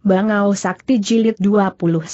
Bangau Sakti Jilid 29.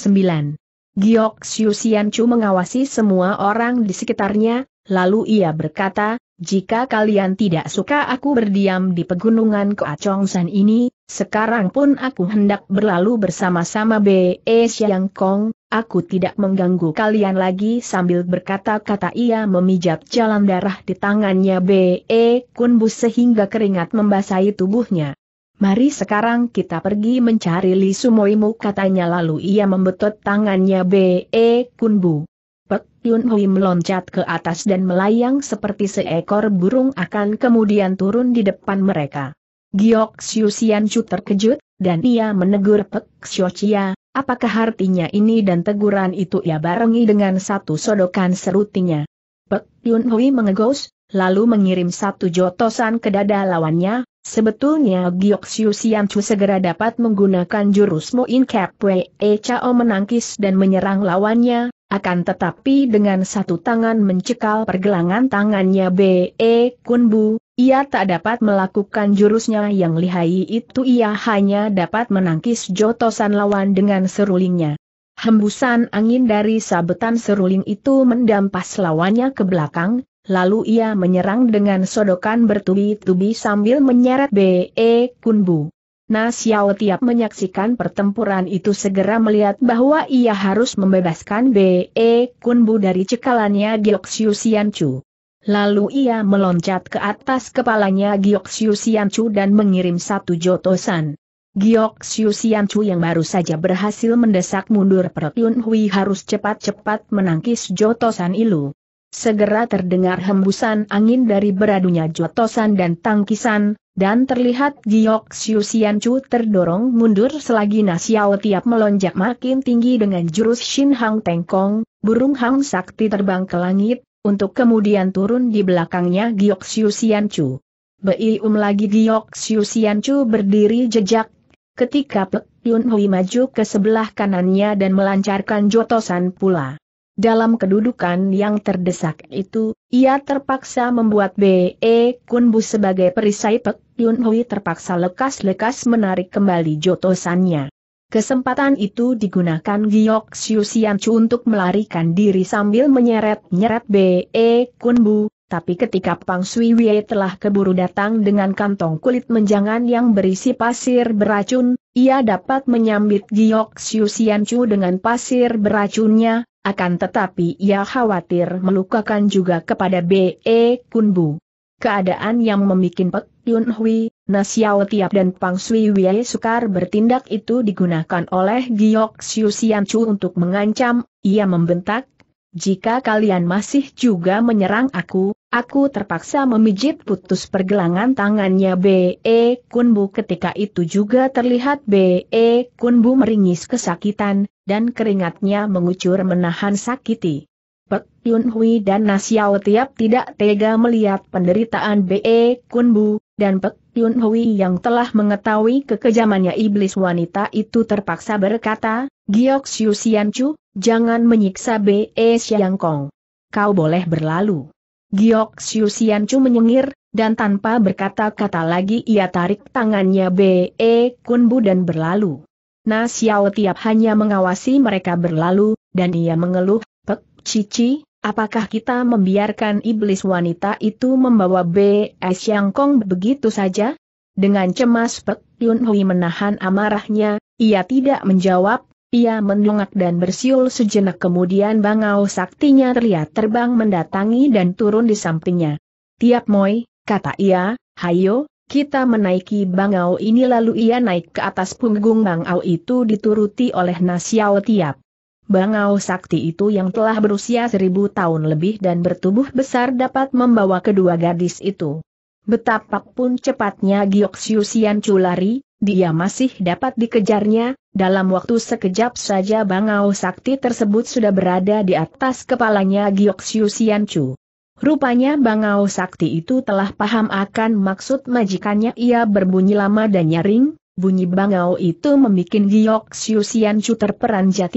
Giok Xiu Chu mengawasi semua orang di sekitarnya, lalu ia berkata, jika kalian tidak suka aku berdiam di pegunungan Koacongsan ini, sekarang pun aku hendak berlalu bersama-sama Be Xiang e Kong, aku tidak mengganggu kalian lagi sambil berkata-kata ia memijat jalan darah di tangannya Be e Kun Bu sehingga keringat membasahi tubuhnya. Mari sekarang kita pergi mencari Li Sumoimu katanya lalu ia membetot tangannya B.E. E, Kunbu. Pek Yun Hui meloncat ke atas dan melayang seperti seekor burung akan kemudian turun di depan mereka. Giok Xiu Xian Chu terkejut, dan ia menegur Pek Xiu Chia, apakah artinya ini dan teguran itu ia barengi dengan satu sodokan serutinya. Pek Yun Hui mengegos, lalu mengirim satu jotosan ke dada lawannya, sebetulnya Giyok Siu Sian Chu segera dapat menggunakan jurus Moin Cap Wei e Chao menangkis dan menyerang lawannya, akan tetapi dengan satu tangan mencekal pergelangan tangannya B.E. Kun Bu, ia tak dapat melakukan jurusnya yang lihai itu ia hanya dapat menangkis jotosan lawan dengan serulingnya. Hembusan angin dari sabetan seruling itu mendampas lawannya ke belakang, lalu ia menyerang dengan sodokan bertubi-tubi sambil menyeret B.E. Kunbu. Nah Xiao tiap menyaksikan pertempuran itu segera melihat bahwa ia harus membebaskan B.E. Kunbu dari cekalannya Gyoksiu Sianchu. Lalu ia meloncat ke atas kepalanya Gyoksiu Sianchu dan mengirim satu jotosan. Gyoksiu Chu yang baru saja berhasil mendesak mundur Pertiun Hui harus cepat-cepat menangkis jotosan ilu. Segera terdengar hembusan angin dari beradunya jotosan dan tangkisan, dan terlihat Giok Xiu Chu terdorong mundur selagi Nasiao tiap melonjak makin tinggi dengan jurus Shin Hang Tengkong, burung Hang Sakti terbang ke langit, untuk kemudian turun di belakangnya Giok Xiu Chu. Bei Um lagi Giok Xiu Chu berdiri jejak, ketika Pek Yun Hui maju ke sebelah kanannya dan melancarkan jotosan pula. Dalam kedudukan yang terdesak itu, ia terpaksa membuat B.E. Kunbu sebagai perisai Pek Yun Hui terpaksa lekas-lekas menarik kembali jotosannya. Kesempatan itu digunakan Giok Xiu Chu untuk melarikan diri sambil menyeret-nyeret B.E. Kunbu, tapi ketika Pang Sui Wei telah keburu datang dengan kantong kulit menjangan yang berisi pasir beracun, ia dapat menyambit Giok Xiu Chu dengan pasir beracunnya, akan tetapi ia khawatir melukakan juga kepada B.E. Kunbu. Keadaan yang memikin Pek Yun Hui, Nasiao Tiap dan Pang Sui Wei Sukar bertindak itu digunakan oleh Giok Siu Sian Chu untuk mengancam, ia membentak, jika kalian masih juga menyerang aku, aku terpaksa memijit putus pergelangan tangannya B.E. Kunbu ketika itu juga terlihat B.E. Kunbu meringis kesakitan, dan keringatnya mengucur menahan sakiti. Pek Yun Hui dan Nasiao tiap tidak tega melihat penderitaan Be Kunbu, dan Pek Yun Hui yang telah mengetahui kekejamannya iblis wanita itu terpaksa berkata, Giok Siu Sian Chu, jangan menyiksa Be Siang Kong. Kau boleh berlalu. Giok Siu Sian Chu menyengir, dan tanpa berkata-kata lagi ia tarik tangannya B.E. Kunbu dan berlalu. Na Xiao tiap hanya mengawasi mereka berlalu, dan ia mengeluh, Pek, Cici, apakah kita membiarkan iblis wanita itu membawa B.S. Yang Kong begitu saja? Dengan cemas Pek Yun Hui menahan amarahnya, ia tidak menjawab, ia mendongak dan bersiul sejenak kemudian bangau saktinya terlihat terbang mendatangi dan turun di sampingnya. Tiap Moi, kata ia, hayo, kita menaiki bangau ini lalu ia naik ke atas punggung bangau itu dituruti oleh Nasiao Tiap. Bangau sakti itu yang telah berusia seribu tahun lebih dan bertubuh besar dapat membawa kedua gadis itu. Betapapun cepatnya Gyoksiu Siancu lari, dia masih dapat dikejarnya, dalam waktu sekejap saja Bangau sakti tersebut sudah berada di atas kepalanya Gyoksiu Siancu. Rupanya Bangau Sakti itu telah paham akan maksud majikannya ia berbunyi lama dan nyaring, bunyi Bangau itu membuat Siu Sian Chu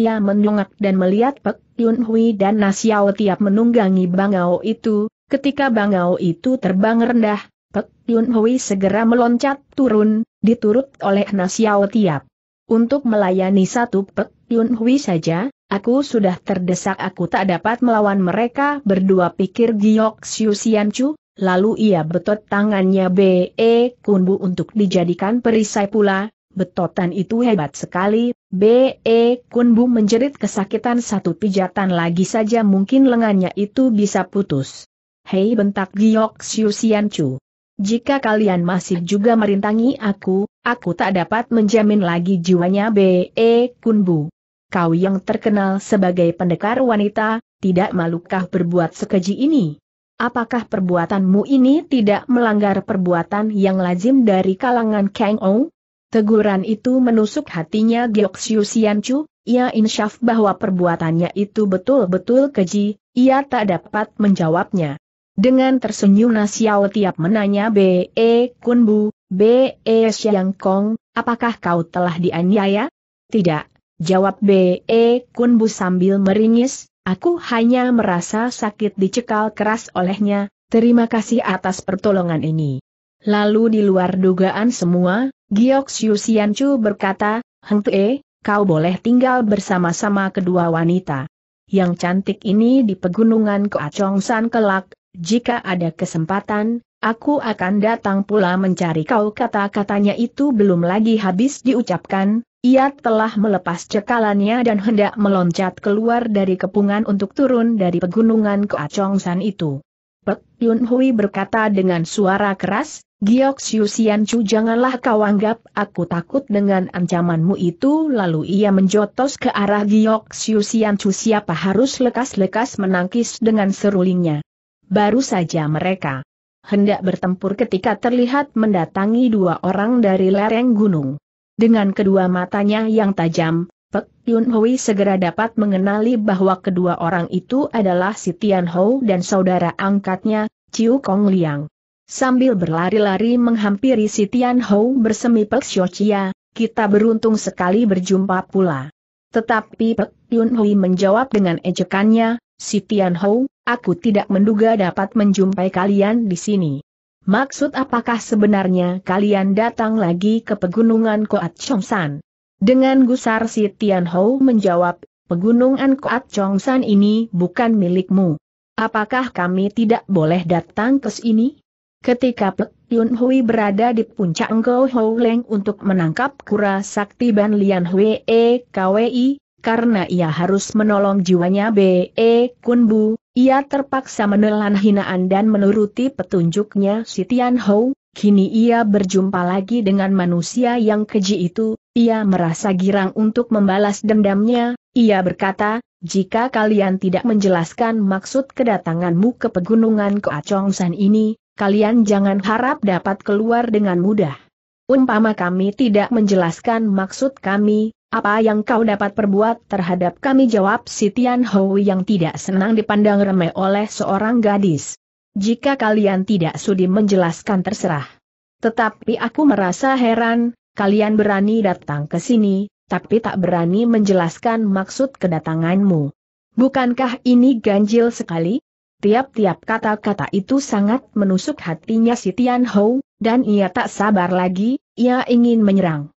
ia mendongak dan melihat Pek Yun Hui dan Nasiao tiap menunggangi Bangau itu, ketika Bangau itu terbang rendah, Pek Yun Hui segera meloncat turun, diturut oleh Nasiao tiap. Untuk melayani satu Pek Yun Hui saja, Aku sudah terdesak aku tak dapat melawan mereka berdua pikir Giok Xiu Chu, lalu ia betot tangannya B.E. Kunbu untuk dijadikan perisai pula, betotan itu hebat sekali, B.E. Kunbu menjerit kesakitan satu pijatan lagi saja mungkin lengannya itu bisa putus. Hei bentak Giok Xiu Chu. Jika kalian masih juga merintangi aku, aku tak dapat menjamin lagi jiwanya B.E. Kunbu kau yang terkenal sebagai pendekar wanita, tidak malukah berbuat sekeji ini? Apakah perbuatanmu ini tidak melanggar perbuatan yang lazim dari kalangan Kang O? Teguran itu menusuk hatinya Sian Chu, ia insyaf bahwa perbuatannya itu betul-betul keji, ia tak dapat menjawabnya. Dengan tersenyum Nasiao tiap menanya B.E. E Kunbu, B.E. Siang e Kong, apakah kau telah dianiaya? Tidak, Jawab B.E. Kunbu sambil meringis, aku hanya merasa sakit dicekal keras olehnya, terima kasih atas pertolongan ini. Lalu di luar dugaan semua, Giok Siu berkata, Heng Tue, kau boleh tinggal bersama-sama kedua wanita. Yang cantik ini di pegunungan San kelak, jika ada kesempatan, Aku akan datang pula mencari kau kata-katanya itu belum lagi habis diucapkan, ia telah melepas cekalannya dan hendak meloncat keluar dari kepungan untuk turun dari pegunungan ke Acongsan itu. Pek Yun Hui berkata dengan suara keras, Giok Xian Chu janganlah kau anggap aku takut dengan ancamanmu itu lalu ia menjotos ke arah Giok Xian Chu siapa harus lekas-lekas menangkis dengan serulingnya. Baru saja mereka hendak bertempur ketika terlihat mendatangi dua orang dari lereng gunung. Dengan kedua matanya yang tajam, Pek Yun Hui segera dapat mengenali bahwa kedua orang itu adalah si Tian Hou dan saudara angkatnya, Chiu Kong Liang. Sambil berlari-lari menghampiri si Tian Hou bersemi Pek Xiochia, kita beruntung sekali berjumpa pula. Tetapi Pek Yun Hui menjawab dengan ejekannya, Si Tian Hou, aku tidak menduga dapat menjumpai kalian di sini. Maksud apakah sebenarnya kalian datang lagi ke pegunungan Koat Chongsan? Dengan gusar si Tian Hou menjawab, pegunungan Koat Chongsan ini bukan milikmu. Apakah kami tidak boleh datang ke sini? Ketika Pek Yun Hui berada di puncak Ngo Hou Leng untuk menangkap kura sakti Ban Lian Hui E KWI, karena ia harus menolong jiwanya B.E. E, Kunbu, ia terpaksa menelan hinaan dan menuruti petunjuknya si Tian Hou, kini ia berjumpa lagi dengan manusia yang keji itu, ia merasa girang untuk membalas dendamnya, ia berkata, jika kalian tidak menjelaskan maksud kedatanganmu ke pegunungan Keacongsan ini, kalian jangan harap dapat keluar dengan mudah. Umpama kami tidak menjelaskan maksud kami, apa yang kau dapat perbuat terhadap kami jawab si Tian Hou yang tidak senang dipandang remeh oleh seorang gadis. Jika kalian tidak sudi menjelaskan terserah. Tetapi aku merasa heran, kalian berani datang ke sini, tapi tak berani menjelaskan maksud kedatanganmu. Bukankah ini ganjil sekali? Tiap-tiap kata-kata itu sangat menusuk hatinya si Tian Hou, dan ia tak sabar lagi, ia ingin menyerang.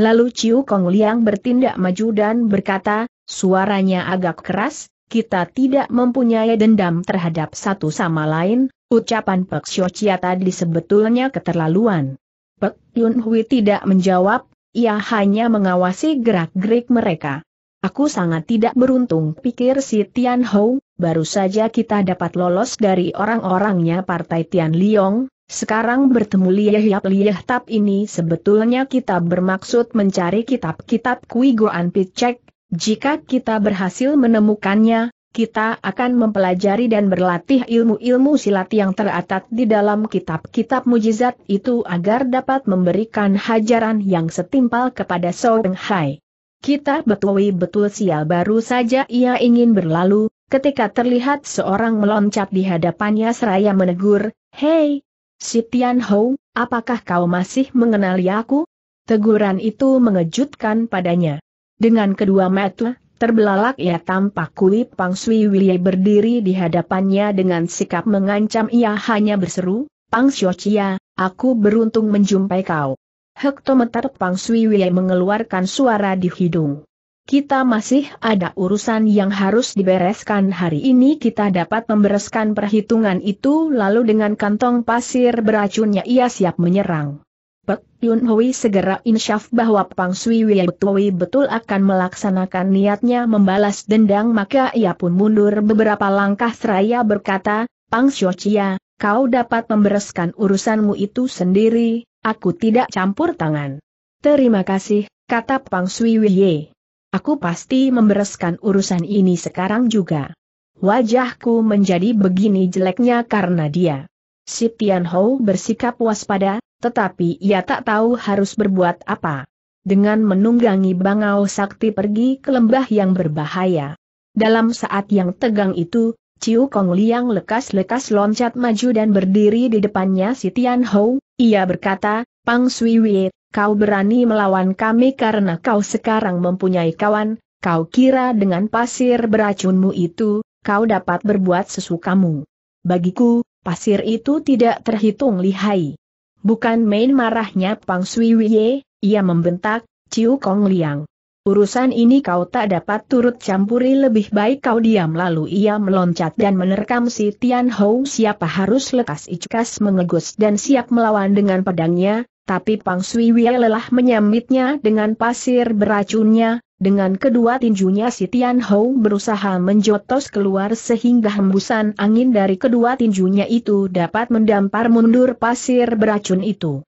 Lalu Ciu Kong Liang bertindak maju dan berkata, suaranya agak keras, kita tidak mempunyai dendam terhadap satu sama lain, ucapan Pek Xiu Chia tadi sebetulnya keterlaluan. Pek Yun Hui tidak menjawab, ia hanya mengawasi gerak-gerik mereka. Aku sangat tidak beruntung pikir si Tian Hou, baru saja kita dapat lolos dari orang-orangnya partai Tian Liong, sekarang bertemu liyah liyah Tap ini sebetulnya kita bermaksud mencari kitab-kitab Kui Goan Picek. Jika kita berhasil menemukannya, kita akan mempelajari dan berlatih ilmu-ilmu silat yang teratat di dalam kitab-kitab mujizat itu agar dapat memberikan hajaran yang setimpal kepada Song Hai. Kita betul-betul sial baru saja ia ingin berlalu, ketika terlihat seorang meloncat di hadapannya seraya menegur, Hei, Si Tian Hou, apakah kau masih mengenali aku? Teguran itu mengejutkan padanya. Dengan kedua mata, terbelalak ia tampak kulit Pang Sui Wiliai berdiri di hadapannya dengan sikap mengancam ia hanya berseru, Pang Xiochia, aku beruntung menjumpai kau. Hektometer Pang Sui Wiliai mengeluarkan suara di hidung kita masih ada urusan yang harus dibereskan hari ini kita dapat membereskan perhitungan itu lalu dengan kantong pasir beracunnya ia siap menyerang. Pek Yun Hui segera insyaf bahwa Pang Sui Wiebetui betul akan melaksanakan niatnya membalas dendang maka ia pun mundur beberapa langkah seraya berkata, Pang Xiochia, kau dapat membereskan urusanmu itu sendiri, aku tidak campur tangan. Terima kasih, kata Pang Sui Wei. Aku pasti membereskan urusan ini sekarang juga. Wajahku menjadi begini jeleknya karena dia. Si Tian Hou bersikap waspada, tetapi ia tak tahu harus berbuat apa. Dengan menunggangi Bangau Sakti pergi ke lembah yang berbahaya. Dalam saat yang tegang itu, Ciu Kong Liang lekas-lekas loncat maju dan berdiri di depannya si Tian Hou, ia berkata, Pang Sui Wei, kau berani melawan kami karena kau sekarang mempunyai kawan, kau kira dengan pasir beracunmu itu, kau dapat berbuat sesukamu. Bagiku, pasir itu tidak terhitung lihai. Bukan main marahnya Pang Sui Wie, ia membentak, Ciu Kong Liang. Urusan ini kau tak dapat turut campuri lebih baik kau diam lalu ia meloncat dan menerkam si Tian Hou siapa harus lekas ikas, mengegus dan siap melawan dengan pedangnya, tapi Pang Sui Wei lelah menyambitnya dengan pasir beracunnya, dengan kedua tinjunya si Tian Hou berusaha menjotos keluar sehingga hembusan angin dari kedua tinjunya itu dapat mendampar mundur pasir beracun itu.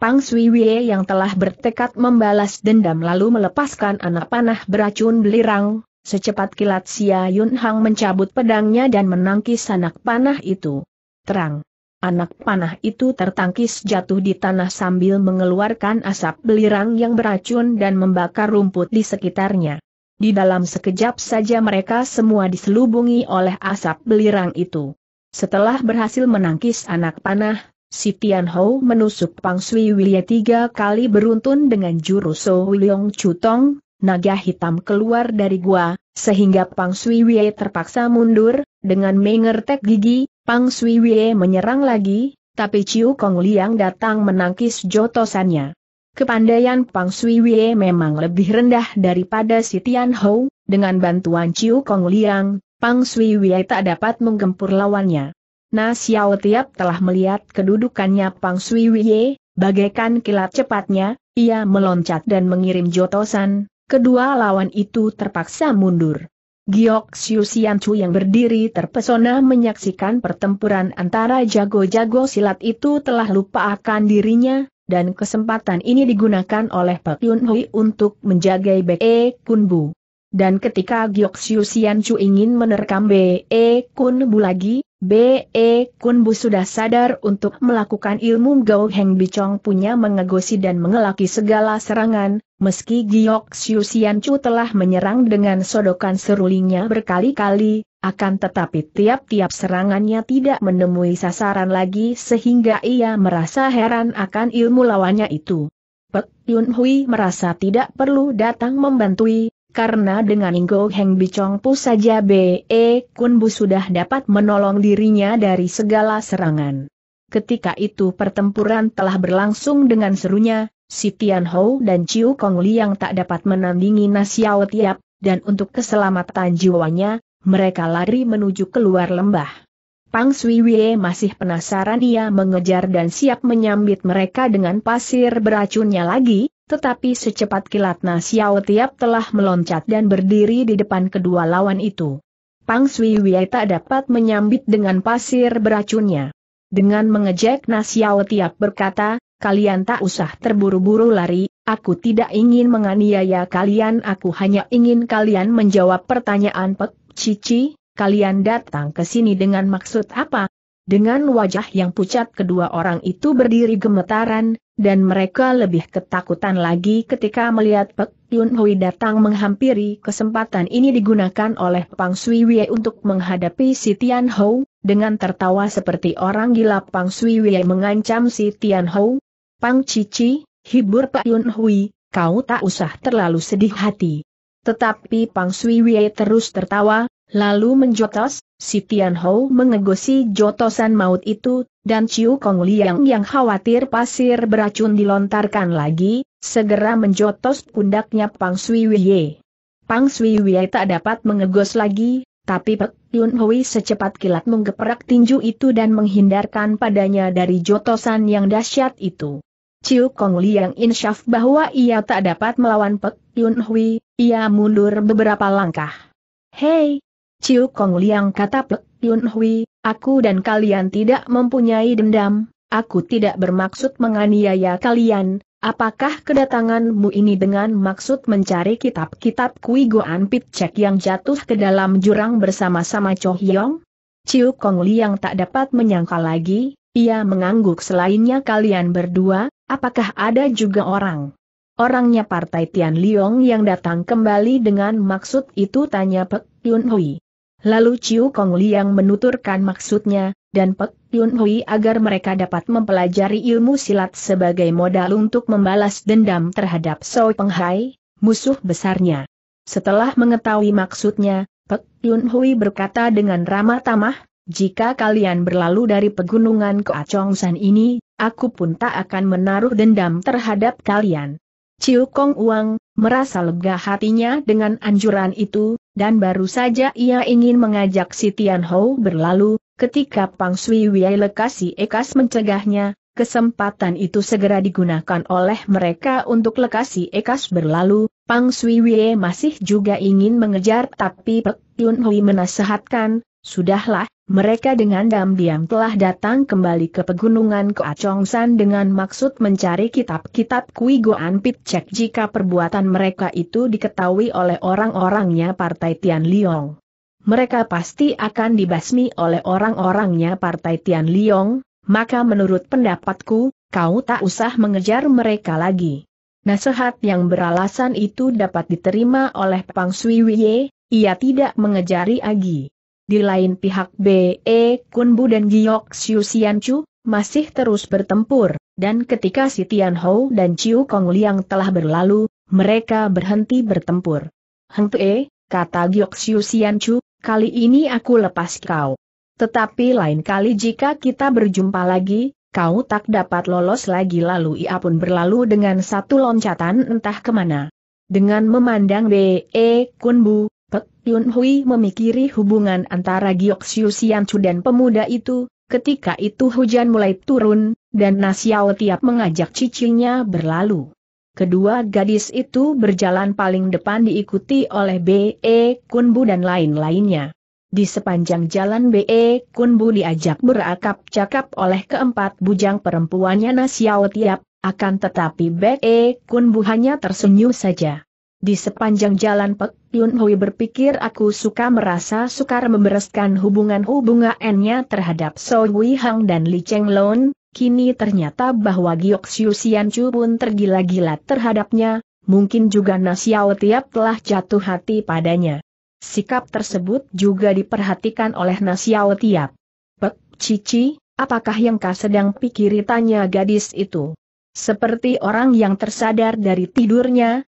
Pang Sui Wei yang telah bertekad membalas dendam lalu melepaskan anak panah beracun belirang, Secepat kilat Sia Yun Hang mencabut pedangnya dan menangkis anak panah itu. Terang. Anak panah itu tertangkis jatuh di tanah sambil mengeluarkan asap belirang yang beracun dan membakar rumput di sekitarnya. Di dalam sekejap saja mereka semua diselubungi oleh asap belirang itu. Setelah berhasil menangkis anak panah, si Tian Hou menusuk Pang Sui Wilye tiga kali beruntun dengan jurus So Wiliong Chutong, naga hitam keluar dari gua, sehingga Pang Sui Wilye terpaksa mundur, dengan mengertek gigi, Pang Sui Wei menyerang lagi, tapi Chiu Kong Liang datang menangkis jotosannya. Kepandaian Pang Sui Wei memang lebih rendah daripada si Tian Hou, dengan bantuan Chiu Kong Liang, Pang Sui Wei tak dapat menggempur lawannya. Nas Xiao Tiap telah melihat kedudukannya Pang Sui Wei, bagaikan kilat cepatnya, ia meloncat dan mengirim jotosan, kedua lawan itu terpaksa mundur. Giok Xiu Xian Chu yang berdiri terpesona menyaksikan pertempuran antara jago-jago silat itu telah lupa akan dirinya, dan kesempatan ini digunakan oleh Pak Yun Hui untuk menjaga Bek E Kun Bu. Dan ketika Gyoksyu Chu ingin menerkam B.E. E Bu lagi, B.E. E Bu sudah sadar untuk melakukan ilmu Gao Heng Bicong punya mengegosi dan mengelaki segala serangan, meski Gyoksyu Chu telah menyerang dengan sodokan serulingnya berkali-kali, akan tetapi tiap-tiap serangannya tidak menemui sasaran lagi sehingga ia merasa heran akan ilmu lawannya itu. Pek Yun Hui merasa tidak perlu datang membantui, karena dengan Inggo Heng Bicongpu saja B.E. Kun Bu sudah dapat menolong dirinya dari segala serangan. Ketika itu pertempuran telah berlangsung dengan serunya, si Tian Hou dan Chiu Kong yang tak dapat menandingi Nasiao Tiap, dan untuk keselamatan jiwanya, mereka lari menuju keluar lembah. Pang Sui masih penasaran ia mengejar dan siap menyambit mereka dengan pasir beracunnya lagi, tetapi secepat kilat Nasiao Tiap telah meloncat dan berdiri di depan kedua lawan itu. Pang Sui Wei tak dapat menyambit dengan pasir beracunnya. Dengan mengejek Nasiao Tiap berkata, kalian tak usah terburu-buru lari, aku tidak ingin menganiaya kalian aku hanya ingin kalian menjawab pertanyaan Pek Cici, kalian datang ke sini dengan maksud apa? Dengan wajah yang pucat kedua orang itu berdiri gemetaran, dan mereka lebih ketakutan lagi ketika melihat Pek Yun Hui datang menghampiri kesempatan ini digunakan oleh Pang Sui Wei untuk menghadapi si Tian Hou, dengan tertawa seperti orang gila Pang Sui Wei mengancam si Tian Hou. Pang Cici, hibur Pak Yun Hui, kau tak usah terlalu sedih hati. Tetapi Pang Sui Wei terus tertawa, lalu menjotos, si Tian Hou mengegosi jotosan maut itu dan Ciu Kong Liang yang khawatir pasir beracun dilontarkan lagi, segera menjotos pundaknya Pang Sui Wei. Pang Sui Wei tak dapat mengegos lagi, tapi Pek Yun Hui secepat kilat menggeprak tinju itu dan menghindarkan padanya dari jotosan yang dahsyat itu. Ciu Kong Liang insyaf bahwa ia tak dapat melawan Pek Yun Hui, ia mundur beberapa langkah. Hei! Ciu Kong Liang kata Pek Yun Hui, Aku dan kalian tidak mempunyai dendam, aku tidak bermaksud menganiaya kalian, apakah kedatanganmu ini dengan maksud mencari kitab-kitab Kui Goan Pitcek yang jatuh ke dalam jurang bersama-sama Cho Hyong? Ciu Kong Liang tak dapat menyangka lagi, ia mengangguk selainnya kalian berdua, apakah ada juga orang? Orangnya Partai Tian Liong yang datang kembali dengan maksud itu tanya Pek Yun Hui. Lalu Ciu Kong Liang menuturkan maksudnya, dan Pek Yun Hui agar mereka dapat mempelajari ilmu silat sebagai modal untuk membalas dendam terhadap Soi Penghai, musuh besarnya. Setelah mengetahui maksudnya, Pek Yun Hui berkata dengan ramah tamah, jika kalian berlalu dari pegunungan ke San ini, aku pun tak akan menaruh dendam terhadap kalian. Ciu Kong Uang, merasa lega hatinya dengan anjuran itu, dan baru saja ia ingin mengajak si Tian Hou berlalu, ketika Pang Sui Wei Lekasi Ekas mencegahnya, kesempatan itu segera digunakan oleh mereka untuk Lekasi Ekas berlalu, Pang Sui Wei masih juga ingin mengejar tapi Pek Yun Hui menasehatkan, sudahlah, mereka dengan diam-diam telah datang kembali ke pegunungan Koacongsan dengan maksud mencari kitab-kitab Kui Goan Cek jika perbuatan mereka itu diketahui oleh orang-orangnya Partai Tian Liong. Mereka pasti akan dibasmi oleh orang-orangnya Partai Tian Liong, maka menurut pendapatku, kau tak usah mengejar mereka lagi. Nasihat yang beralasan itu dapat diterima oleh Pang Sui Wie, ia tidak mengejari Agi. Di lain pihak B.E. Kunbu dan Giok Xiu Chu, masih terus bertempur, dan ketika si Tian dan Chiu Kong Liang telah berlalu, mereka berhenti bertempur. Heng Tue, kata Giok Xiu Chu, kali ini aku lepas kau. Tetapi lain kali jika kita berjumpa lagi, kau tak dapat lolos lagi lalu ia pun berlalu dengan satu loncatan entah kemana. Dengan memandang B.E. Kunbu, Pek Yun Hui memikiri hubungan antara Giok Siu Sian Chu dan pemuda itu, ketika itu hujan mulai turun, dan Nasiao tiap mengajak cicinya berlalu. Kedua gadis itu berjalan paling depan diikuti oleh B.E. Kunbu dan lain-lainnya. Di sepanjang jalan B.E. Kunbu diajak berakap-cakap oleh keempat bujang perempuannya Nasiao tiap, akan tetapi B.E. Kunbu hanya tersenyum saja. Di sepanjang jalan Pek Yun Hui berpikir aku suka merasa sukar membereskan hubungan-hubungannya terhadap So Wei Hang dan Li Cheng Lon, kini ternyata bahwa Giok Xiu Xian Chu pun tergila-gila terhadapnya, mungkin juga Nasiao Tiap telah jatuh hati padanya. Sikap tersebut juga diperhatikan oleh Nasiao Tiap. Pek Cici, apakah yang kau sedang pikiri tanya gadis itu? Seperti orang yang tersadar dari tidurnya,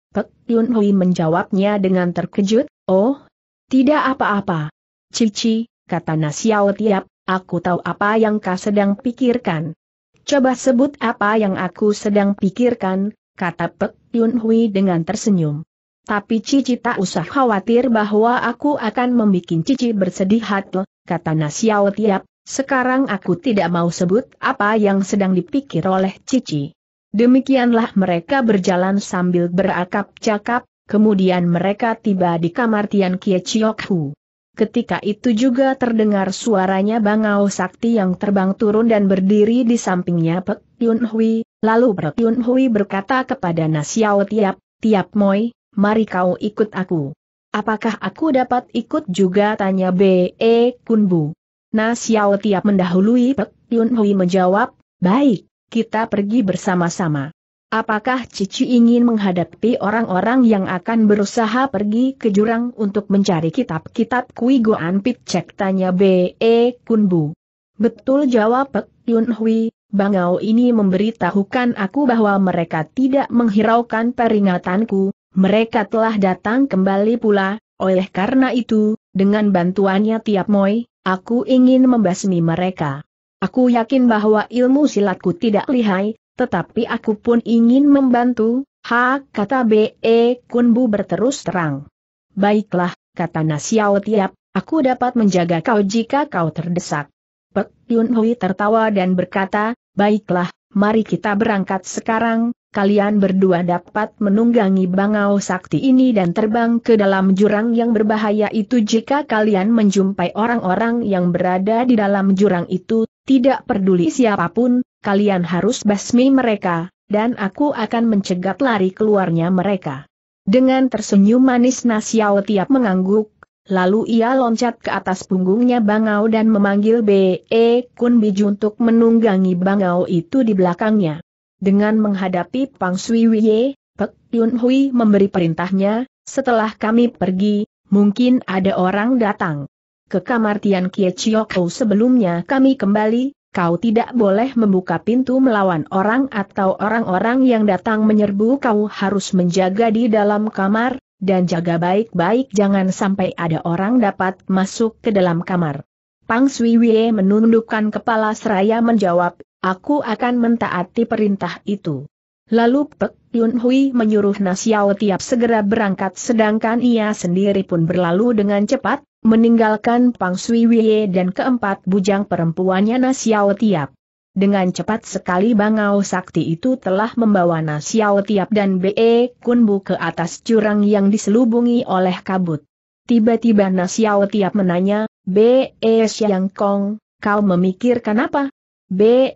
Yun Hui menjawabnya dengan terkejut, oh, tidak apa-apa. Cici, kata Nasiao Tiap, aku tahu apa yang kau sedang pikirkan. Coba sebut apa yang aku sedang pikirkan, kata Pek Yun Hui dengan tersenyum. Tapi Cici tak usah khawatir bahwa aku akan membuat Cici bersedih hati, kata Nasiao Tiap, sekarang aku tidak mau sebut apa yang sedang dipikir oleh Cici. Demikianlah mereka berjalan sambil berakap-cakap, kemudian mereka tiba di kamar Tian Kie Chiok Hu. Ketika itu juga terdengar suaranya Bangau Sakti yang terbang turun dan berdiri di sampingnya Pek Yun Hui, lalu Pek Yun Hui berkata kepada Nasiao Tiap, Tiap Moi, mari kau ikut aku. Apakah aku dapat ikut juga tanya B.E. Kunbu. Nasiao Tiap mendahului Pek Yun Hui menjawab, baik kita pergi bersama-sama. Apakah Cici ingin menghadapi orang-orang yang akan berusaha pergi ke jurang untuk mencari kitab-kitab Kui Goan Cek tanya B.E. Kunbu. Betul jawab Pek Yun Hui, Bangau ini memberitahukan aku bahwa mereka tidak menghiraukan peringatanku, mereka telah datang kembali pula, oleh karena itu, dengan bantuannya tiap moi, aku ingin membasmi mereka. Aku yakin bahwa ilmu silatku tidak lihai, tetapi aku pun ingin membantu, ha, kata B.E. Kunbu berterus terang. Baiklah, kata Nasiao Tiap, aku dapat menjaga kau jika kau terdesak. Pek Yun Hui tertawa dan berkata, baiklah, mari kita berangkat sekarang, kalian berdua dapat menunggangi bangau sakti ini dan terbang ke dalam jurang yang berbahaya itu jika kalian menjumpai orang-orang yang berada di dalam jurang itu, tidak peduli siapapun, kalian harus basmi mereka, dan aku akan mencegat lari keluarnya mereka. Dengan tersenyum manis Nasiao Tiap mengangguk, lalu ia loncat ke atas punggungnya Bangau dan memanggil B.E. E Kun Biju untuk menunggangi Bangau itu di belakangnya. Dengan menghadapi Pang Sui Wie, Pek Yun Hui memberi perintahnya, setelah kami pergi, mungkin ada orang datang ke kamar Tian Kie sebelumnya kami kembali, kau tidak boleh membuka pintu melawan orang atau orang-orang yang datang menyerbu kau harus menjaga di dalam kamar, dan jaga baik-baik jangan sampai ada orang dapat masuk ke dalam kamar. Pang Sui Wie menundukkan kepala seraya menjawab, aku akan mentaati perintah itu. Lalu Pek Yun Hui menyuruh Nasiao tiap segera berangkat sedangkan ia sendiri pun berlalu dengan cepat, meninggalkan Pang Sui Wei dan keempat bujang perempuannya Nasiao Tiap. Dengan cepat sekali Bangau Sakti itu telah membawa Nasiao Tiap dan Be Kunbu ke atas jurang yang diselubungi oleh kabut. Tiba-tiba Nasiao Tiap menanya, Be Xiang Kong, kau memikirkan apa? Be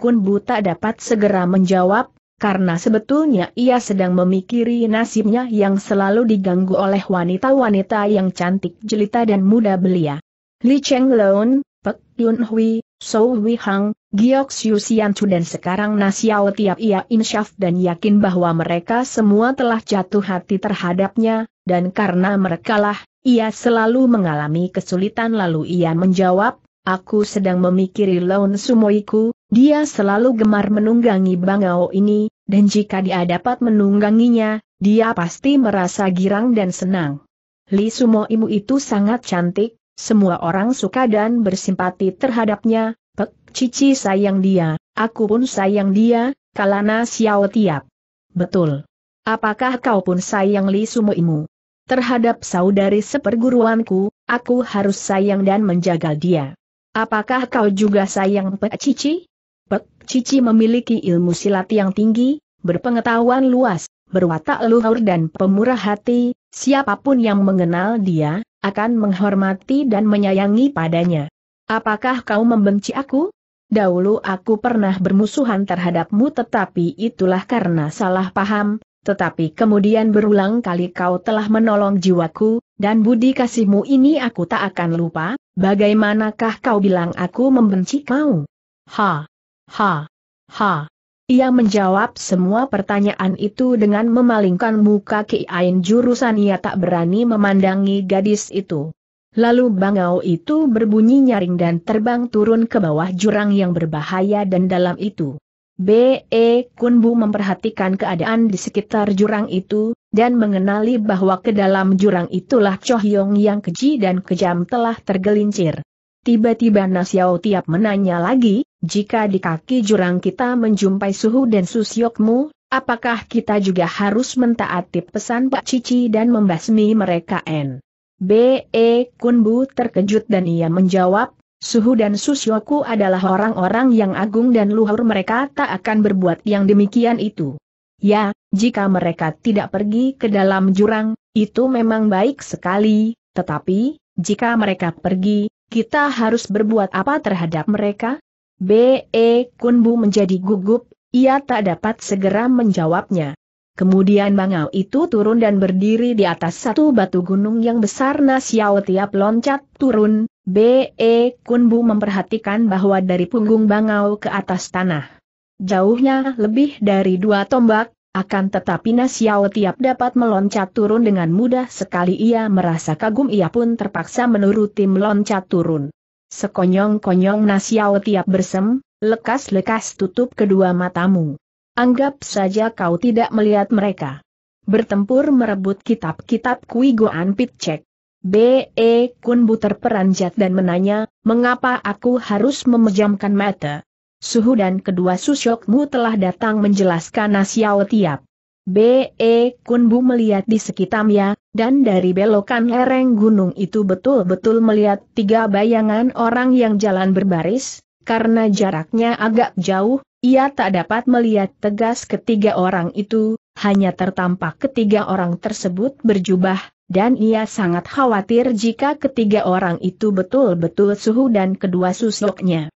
Kunbu tak dapat segera menjawab, karena sebetulnya ia sedang memikiri nasibnya yang selalu diganggu oleh wanita-wanita yang cantik jelita dan muda belia. Li Cheng Chenglun, Pek Yun Hui, So Hui Hang, Giok Xiu Xian Chu dan sekarang Nasiao tiap ia insyaf dan yakin bahwa mereka semua telah jatuh hati terhadapnya, dan karena merekalah, ia selalu mengalami kesulitan lalu ia menjawab, Aku sedang memikiri Laun Sumoiku, dia selalu gemar menunggangi bangau ini, dan jika dia dapat menungganginya, dia pasti merasa girang dan senang. Li Sumoimu itu sangat cantik, semua orang suka dan bersimpati terhadapnya, Pek Cici sayang dia, aku pun sayang dia, Kalana Xiao Tiap. Betul. Apakah kau pun sayang Li Sumoimu? Terhadap saudari seperguruanku, aku harus sayang dan menjaga dia. Apakah kau juga sayang Pek Cici? Pek Cici memiliki ilmu silat yang tinggi, berpengetahuan luas, berwatak luhur dan pemurah hati, siapapun yang mengenal dia, akan menghormati dan menyayangi padanya. Apakah kau membenci aku? Dahulu aku pernah bermusuhan terhadapmu tetapi itulah karena salah paham, tetapi kemudian berulang kali kau telah menolong jiwaku, dan budi kasihmu ini aku tak akan lupa, bagaimanakah kau bilang aku membenci kau? Ha! Ha! Ha! Ia menjawab semua pertanyaan itu dengan memalingkan muka Ain jurusan ia tak berani memandangi gadis itu. Lalu bangau itu berbunyi nyaring dan terbang turun ke bawah jurang yang berbahaya dan dalam itu. B.E. Kunbu memperhatikan keadaan di sekitar jurang itu, dan mengenali bahwa ke dalam jurang itulah Cho yang keji dan kejam telah tergelincir. Tiba-tiba Nasiao Tiap menanya lagi, jika di kaki jurang kita menjumpai Suhu dan Susyokmu, apakah kita juga harus mentaati pesan Pak Cici dan membasmi mereka N? B.E. Kunbu terkejut dan ia menjawab, Suhu dan Susyoku adalah orang-orang yang agung dan luhur mereka tak akan berbuat yang demikian itu. Ya, jika mereka tidak pergi ke dalam jurang, itu memang baik sekali, tetapi, jika mereka pergi, kita harus berbuat apa terhadap mereka? B.E. Kunbu menjadi gugup, ia tak dapat segera menjawabnya. Kemudian Bangau itu turun dan berdiri di atas satu batu gunung yang besar Nasiao tiap loncat turun, B.E. Kunbu memperhatikan bahwa dari punggung Bangau ke atas tanah. Jauhnya lebih dari dua tombak, akan tetapi Nasiao Tiap dapat meloncat turun dengan mudah sekali ia merasa kagum ia pun terpaksa menuruti meloncat turun. Sekonyong-konyong Nasiao Tiap bersem, lekas-lekas tutup kedua matamu. Anggap saja kau tidak melihat mereka. Bertempur merebut kitab-kitab Kui Goan Pitcek. B.E. Kun Bu terperanjat dan menanya, mengapa aku harus memejamkan mata? Suhu dan kedua susyokmu telah datang menjelaskan Nasiao Tiap. B.E. Kunbu melihat di sekitarnya, dan dari belokan lereng gunung itu betul-betul melihat tiga bayangan orang yang jalan berbaris, karena jaraknya agak jauh, ia tak dapat melihat tegas ketiga orang itu, hanya tertampak ketiga orang tersebut berjubah, dan ia sangat khawatir jika ketiga orang itu betul-betul suhu dan kedua susuknya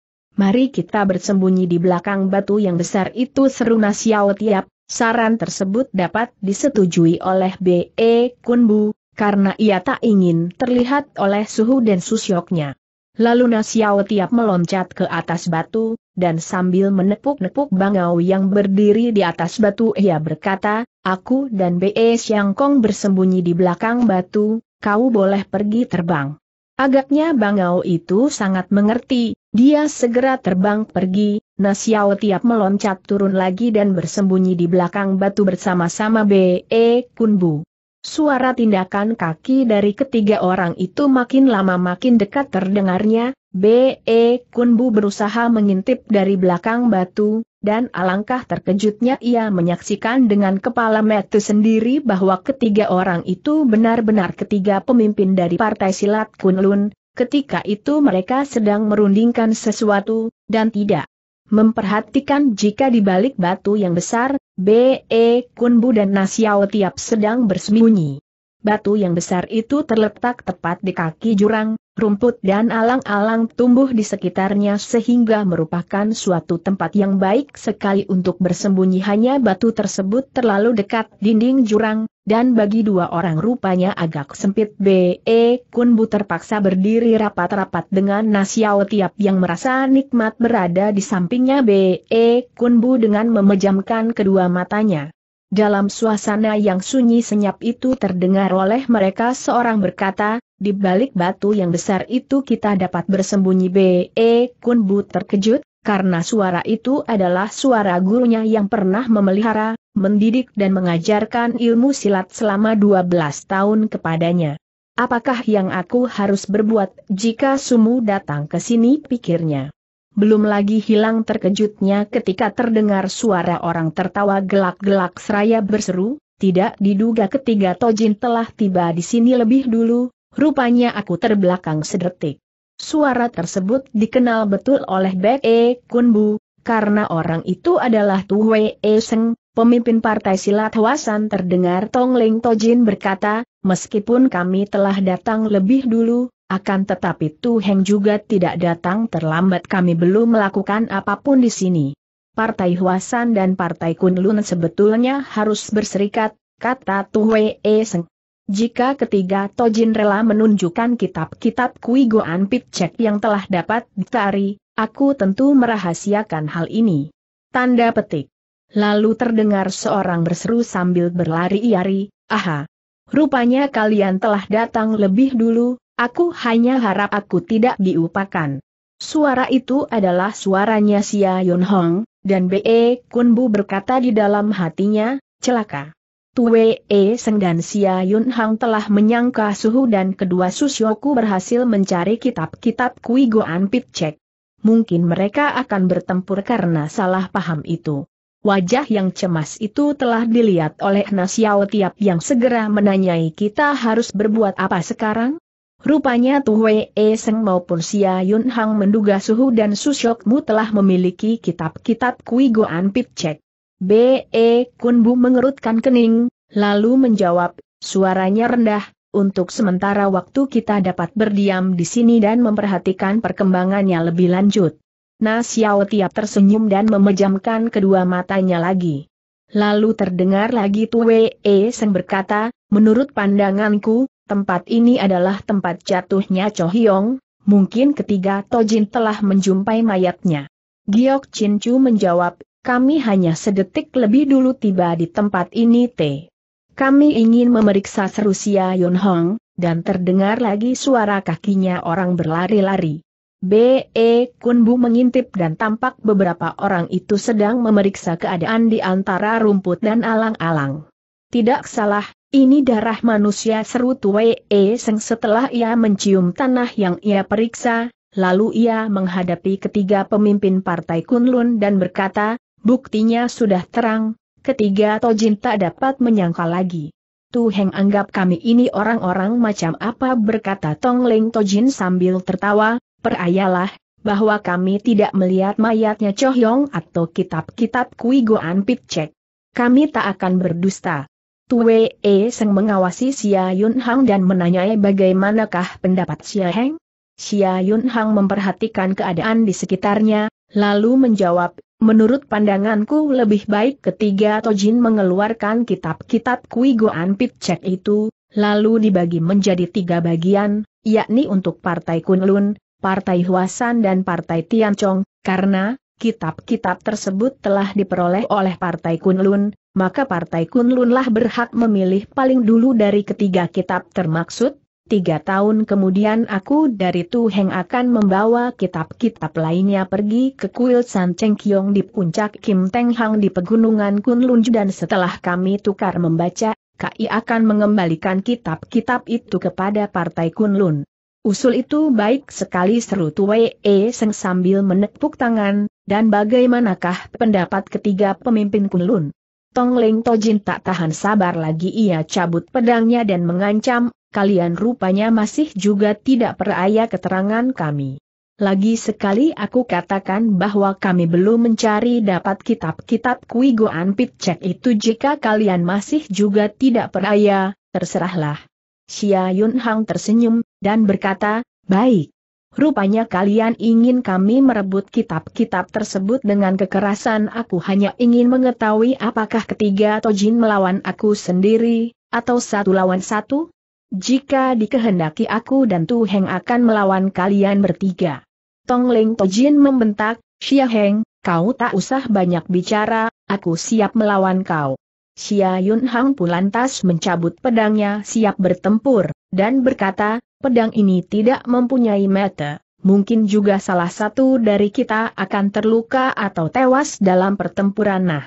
mari kita bersembunyi di belakang batu yang besar itu seru Nasiao Tiap, saran tersebut dapat disetujui oleh B.E. Kunbu, karena ia tak ingin terlihat oleh suhu dan susyoknya. Lalu Nasiao Tiap meloncat ke atas batu, dan sambil menepuk-nepuk bangau yang berdiri di atas batu ia berkata, Aku dan B.E. Siangkong bersembunyi di belakang batu, kau boleh pergi terbang. Agaknya bangau itu sangat mengerti, dia segera terbang pergi, Nasiao tiap meloncat turun lagi dan bersembunyi di belakang batu bersama-sama B.E. Kunbu. Suara tindakan kaki dari ketiga orang itu makin lama makin dekat terdengarnya, B.E. Kunbu berusaha mengintip dari belakang batu, dan alangkah terkejutnya ia menyaksikan dengan kepala metu sendiri bahwa ketiga orang itu benar-benar ketiga pemimpin dari Partai Silat Kunlun, Ketika itu mereka sedang merundingkan sesuatu, dan tidak memperhatikan jika di balik batu yang besar, B.E. E, Kunbu dan Nasiao Tiap sedang bersembunyi. Batu yang besar itu terletak tepat di kaki jurang, rumput dan alang-alang tumbuh di sekitarnya sehingga merupakan suatu tempat yang baik sekali untuk bersembunyi hanya batu tersebut terlalu dekat dinding jurang, dan bagi dua orang rupanya agak sempit B.E. Kunbu terpaksa berdiri rapat-rapat dengan Nasiao Tiap yang merasa nikmat berada di sampingnya B.E. Kunbu dengan memejamkan kedua matanya. Dalam suasana yang sunyi senyap itu terdengar oleh mereka seorang berkata, di balik batu yang besar itu kita dapat bersembunyi B.E. Kunbu terkejut, karena suara itu adalah suara gurunya yang pernah memelihara, mendidik dan mengajarkan ilmu silat selama 12 tahun kepadanya. Apakah yang aku harus berbuat jika Sumu datang ke sini pikirnya. Belum lagi hilang terkejutnya ketika terdengar suara orang tertawa gelak-gelak seraya berseru, tidak diduga ketiga Tojin telah tiba di sini lebih dulu, rupanya aku terbelakang sedetik. Suara tersebut dikenal betul oleh Bek E Kunbu, karena orang itu adalah Tuhwe E Seng, pemimpin partai silat Hwasan terdengar Tong Ling Tojin berkata, meskipun kami telah datang lebih dulu, akan tetapi Tu Heng juga tidak datang terlambat kami belum melakukan apapun di sini. Partai Huasan dan Partai Kunlun sebetulnya harus berserikat, kata Tu Wei E Seng. Jika ketiga Tojin rela menunjukkan kitab-kitab Kui Goan Picek yang telah dapat ditari, aku tentu merahasiakan hal ini. Tanda petik. Lalu terdengar seorang berseru sambil berlari-iari, aha. Rupanya kalian telah datang lebih dulu, aku hanya harap aku tidak diupakan. Suara itu adalah suaranya Sia Yun Hong, dan Be Kun Bu berkata di dalam hatinya, celaka. Tue E Seng dan Xia Yun Hang telah menyangka suhu dan kedua susyoku berhasil mencari kitab-kitab Kui Goan pit Chek. Mungkin mereka akan bertempur karena salah paham itu. Wajah yang cemas itu telah dilihat oleh Nasiao Tiap yang segera menanyai kita harus berbuat apa sekarang? Rupanya Tuhwe E Seng maupun Xia Yun Hang menduga suhu dan susyokmu telah memiliki kitab-kitab Kui Goan pit Chek. B.E. Kunbu mengerutkan kening, lalu menjawab, suaranya rendah, untuk sementara waktu kita dapat berdiam di sini dan memperhatikan perkembangannya lebih lanjut. Nas Xiao Tiap tersenyum dan memejamkan kedua matanya lagi. Lalu terdengar lagi Tue E Seng berkata, menurut pandanganku, tempat ini adalah tempat jatuhnya Cho Yong, mungkin ketiga Tojin telah menjumpai mayatnya. Giok Chin Chu menjawab, kami hanya sedetik lebih dulu tiba di tempat ini T. Kami ingin memeriksa seru Sia Yun Hong, dan terdengar lagi suara kakinya orang berlari-lari. B.E. Kunbu mengintip dan tampak beberapa orang itu sedang memeriksa keadaan di antara rumput dan alang-alang. Tidak salah, ini darah manusia seru Tue E Seng setelah ia mencium tanah yang ia periksa, lalu ia menghadapi ketiga pemimpin partai Kunlun dan berkata, Buktinya sudah terang, ketiga Tojin tak dapat menyangka lagi. Tu Heng anggap kami ini orang-orang macam apa berkata Tong Ling Tojin sambil tertawa, perayalah, bahwa kami tidak melihat mayatnya Cho Hyong atau kitab-kitab Kui Goan Cek. Kami tak akan berdusta. Tu E Seng mengawasi Xia Yun Hang dan menanyai bagaimanakah pendapat Xia Heng. Xia Yun Hang memperhatikan keadaan di sekitarnya, lalu menjawab, Menurut pandanganku lebih baik ketiga Tojin mengeluarkan kitab-kitab Kui Goan Picek itu, lalu dibagi menjadi tiga bagian, yakni untuk Partai Kunlun, Partai Huasan dan Partai Tianchong, karena kitab-kitab tersebut telah diperoleh oleh Partai Kunlun, maka Partai Kunlunlah berhak memilih paling dulu dari ketiga kitab termaksud, tiga tahun kemudian aku dari Tuheng akan membawa kitab-kitab lainnya pergi ke kuil San Cheng Kiong di puncak Kim Teng Hang di pegunungan Kunlun dan setelah kami tukar membaca, KI akan mengembalikan kitab-kitab itu kepada Partai Kunlun. Usul itu baik sekali seru Tuee E Seng sambil menepuk tangan, dan bagaimanakah pendapat ketiga pemimpin Kunlun? Tong Leng Tojin tak tahan sabar lagi ia cabut pedangnya dan mengancam, kalian rupanya masih juga tidak peraya keterangan kami. Lagi sekali aku katakan bahwa kami belum mencari dapat kitab-kitab Kui Goan Cek itu jika kalian masih juga tidak peraya, terserahlah. Xia Yun Hang tersenyum, dan berkata, baik. Rupanya kalian ingin kami merebut kitab-kitab tersebut dengan kekerasan aku hanya ingin mengetahui apakah ketiga Tojin melawan aku sendiri, atau satu lawan satu? Jika dikehendaki aku dan Tu Heng akan melawan kalian bertiga. Tong Ling Tojin membentak, Xia Heng, kau tak usah banyak bicara, aku siap melawan kau. Xia Yun Hang pun lantas mencabut pedangnya siap bertempur, dan berkata, pedang ini tidak mempunyai mata, mungkin juga salah satu dari kita akan terluka atau tewas dalam pertempuran nah.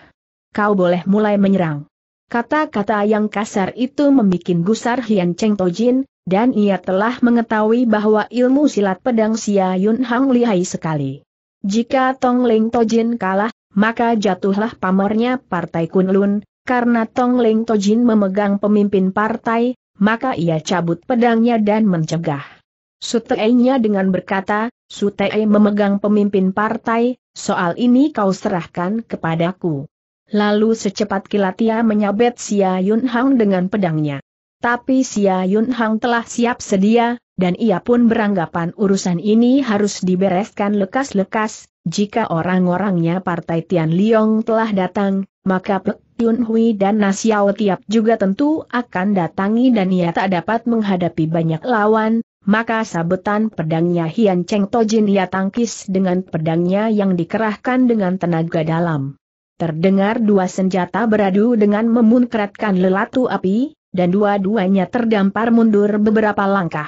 Kau boleh mulai menyerang. Kata-kata yang kasar itu membuat gusar Hian Cheng Tojin, dan ia telah mengetahui bahwa ilmu silat pedang Xia Yun Hang lihai sekali. Jika Tong Ling Tojin kalah, maka jatuhlah pamornya Partai Kunlun, karena Tong Ling Tojin memegang pemimpin partai, maka ia cabut pedangnya dan mencegah. Sutei-nya dengan berkata, Sutei memegang pemimpin partai, soal ini kau serahkan kepadaku. Lalu secepat kilat ia menyabet Xia Yunhang dengan pedangnya. Tapi Xia Yunhang telah siap sedia, dan ia pun beranggapan urusan ini harus dibereskan lekas-lekas, jika orang-orangnya partai Tian Liong telah datang, maka Pek Yun Hui dan Nasiao Tiap juga tentu akan datangi dan ia tak dapat menghadapi banyak lawan, maka sabetan pedangnya Hian Cheng Tojin ia tangkis dengan pedangnya yang dikerahkan dengan tenaga dalam. Terdengar dua senjata beradu dengan memunkratkan lelatu api, dan dua-duanya terdampar mundur beberapa langkah.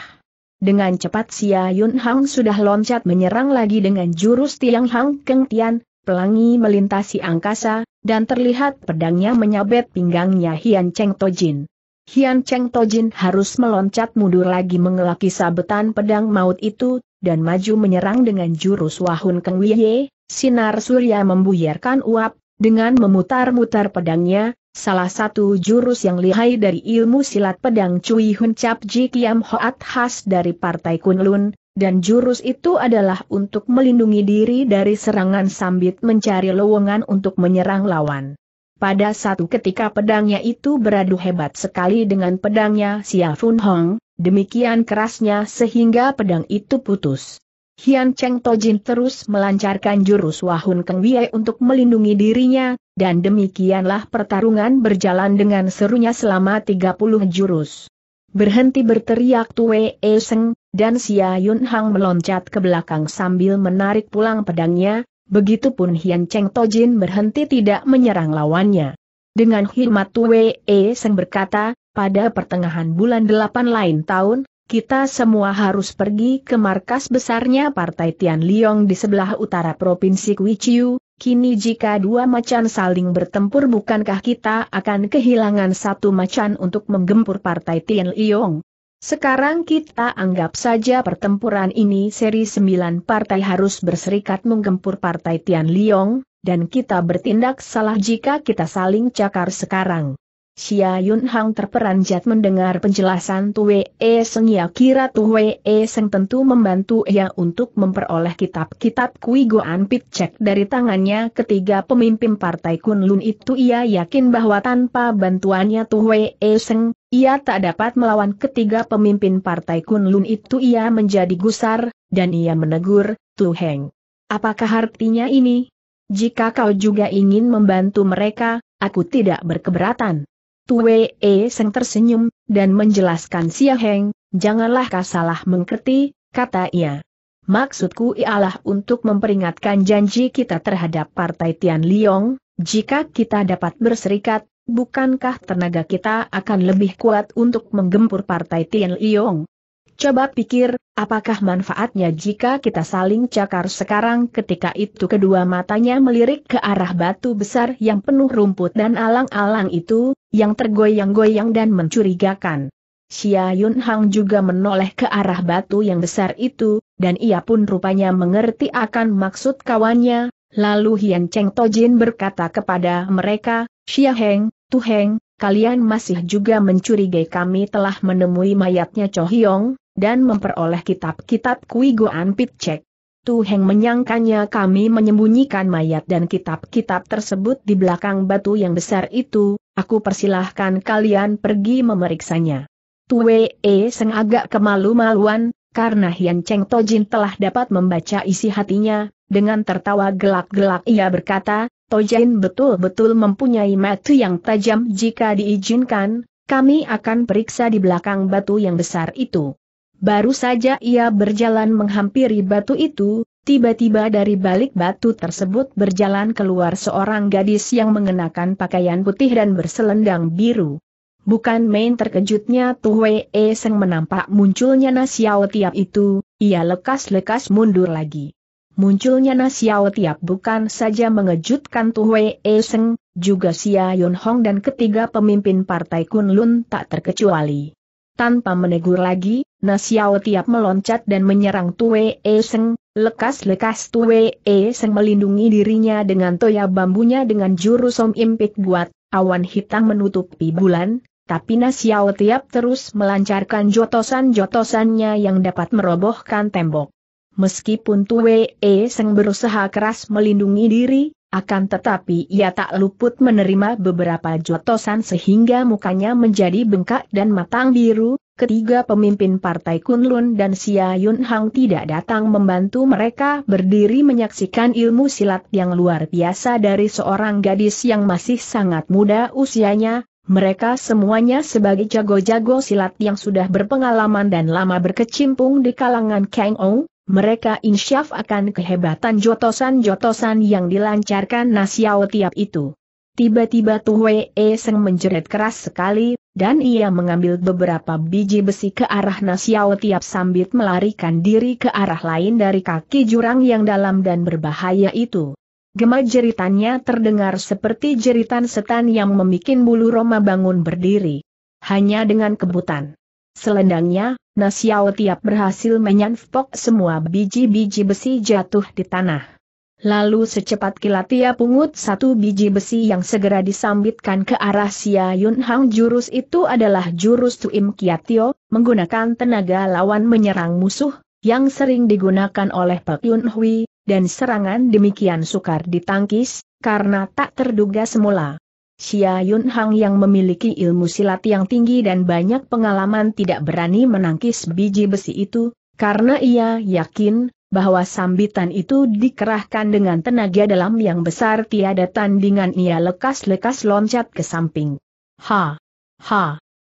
Dengan cepat Sia Yun Hang sudah loncat menyerang lagi dengan jurus Tiang Hang Keng Tian, pelangi melintasi angkasa, dan terlihat pedangnya menyabet pinggangnya Hian Cheng Tojin. Hian Cheng Tojin harus meloncat mundur lagi mengelaki sabetan pedang maut itu, dan maju menyerang dengan jurus Wahun Keng Wiye, sinar surya membuyarkan uap, dengan memutar-mutar pedangnya, salah satu jurus yang lihai dari ilmu silat pedang Cui Hun Cap Ji Kiam Hoat khas dari Partai Kunlun, dan jurus itu adalah untuk melindungi diri dari serangan sambit mencari lowongan untuk menyerang lawan. Pada satu ketika pedangnya itu beradu hebat sekali dengan pedangnya Xia Fun Hong, demikian kerasnya sehingga pedang itu putus. Hian Cheng Jin terus melancarkan jurus Wahun Keng Wei untuk melindungi dirinya, dan demikianlah pertarungan berjalan dengan serunya selama 30 jurus. Berhenti berteriak Tue E Seng, dan Xia Yun Hang meloncat ke belakang sambil menarik pulang pedangnya, begitupun Hian Cheng Tojin berhenti tidak menyerang lawannya. Dengan hormat Tue E Seng berkata, pada pertengahan bulan delapan lain tahun, kita semua harus pergi ke markas besarnya Partai Tian Liong di sebelah utara Provinsi Kuichiu, Kini jika dua macan saling bertempur bukankah kita akan kehilangan satu macan untuk menggempur partai Tian Liyong? Sekarang kita anggap saja pertempuran ini seri sembilan partai harus berserikat menggempur partai Tian Liyong, dan kita bertindak salah jika kita saling cakar sekarang. Xia Yun Hang terperanjat mendengar penjelasan Tue E Seng ya kira Tue E Seng tentu membantu ia untuk memperoleh kitab-kitab Kui Goan Pitcek dari tangannya ketiga pemimpin partai Kun Lun itu ia yakin bahwa tanpa bantuannya Tue E Seng, ia tak dapat melawan ketiga pemimpin partai Kun Lun itu ia menjadi gusar, dan ia menegur, Tu Heng. Apakah artinya ini? Jika kau juga ingin membantu mereka, aku tidak berkeberatan. Tue E Seng tersenyum, dan menjelaskan Xia Heng, janganlah kau salah mengerti, kata ia. Maksudku ialah untuk memperingatkan janji kita terhadap Partai Tian Liong, jika kita dapat berserikat, bukankah tenaga kita akan lebih kuat untuk menggempur Partai Tian Liong? Coba pikir, apakah manfaatnya jika kita saling cakar sekarang ketika itu kedua matanya melirik ke arah batu besar yang penuh rumput dan alang-alang itu, yang tergoyang-goyang dan mencurigakan. Xia Yun Hang juga menoleh ke arah batu yang besar itu, dan ia pun rupanya mengerti akan maksud kawannya, lalu Hian Cheng Tojin berkata kepada mereka, Xia Heng, Tu Heng, kalian masih juga mencurigai kami telah menemui mayatnya Cho Hyong, dan memperoleh kitab-kitab Kui Goan Pitcek. Heng menyangkanya kami menyembunyikan mayat dan kitab-kitab tersebut di belakang batu yang besar itu, aku persilahkan kalian pergi memeriksanya. Tu E Seng agak kemalu-maluan, karena Hian Cheng Tojin telah dapat membaca isi hatinya, dengan tertawa gelak-gelak ia berkata, Tojin betul-betul mempunyai mata yang tajam jika diizinkan, kami akan periksa di belakang batu yang besar itu. Baru saja ia berjalan menghampiri batu itu, tiba-tiba dari balik batu tersebut berjalan keluar seorang gadis yang mengenakan pakaian putih dan berselendang biru. Bukan main terkejutnya Tuwe E Seng menampak munculnya Nasiao Tiap itu, ia lekas-lekas mundur lagi. Munculnya Nasiao Tiap bukan saja mengejutkan Tuwe E Seng, juga Sia Yun Hong dan ketiga pemimpin partai Kunlun tak terkecuali. Tanpa menegur lagi, Nasiao tiap meloncat dan menyerang Tue E Seng, lekas-lekas Tue E Seng melindungi dirinya dengan toya bambunya dengan jurus Om Impit buat, awan hitam menutupi bulan, tapi Nasiao tiap terus melancarkan jotosan-jotosannya yang dapat merobohkan tembok. Meskipun Tue E Seng berusaha keras melindungi diri, akan tetapi ia tak luput menerima beberapa jotosan sehingga mukanya menjadi bengkak dan matang biru, ketiga pemimpin partai Kunlun dan Xia Yunhang tidak datang membantu mereka berdiri menyaksikan ilmu silat yang luar biasa dari seorang gadis yang masih sangat muda usianya, mereka semuanya sebagai jago-jago silat yang sudah berpengalaman dan lama berkecimpung di kalangan Kang Ong, mereka insyaf akan kehebatan jotosan-jotosan yang dilancarkan Nasiao tiap itu. Tiba-tiba Tuwe E Seng menjerit keras sekali, dan ia mengambil beberapa biji besi ke arah Nasiao tiap sambil melarikan diri ke arah lain dari kaki jurang yang dalam dan berbahaya itu. Gema jeritannya terdengar seperti jeritan setan yang memikin bulu Roma bangun berdiri. Hanya dengan kebutan. Selendangnya, Nasiao Tiap berhasil menyanfpok semua biji-biji besi jatuh di tanah. Lalu secepat kilat ia pungut satu biji besi yang segera disambitkan ke arah Xia Yunhang. jurus itu adalah jurus Tuim Kiatio, menggunakan tenaga lawan menyerang musuh, yang sering digunakan oleh Pak Yun Hui, dan serangan demikian sukar ditangkis, karena tak terduga semula. Xia Yun Hang yang memiliki ilmu silat yang tinggi dan banyak pengalaman tidak berani menangkis biji besi itu, karena ia yakin bahwa sambitan itu dikerahkan dengan tenaga dalam yang besar tiada tandingan ia lekas-lekas loncat ke samping. Ha! Ha!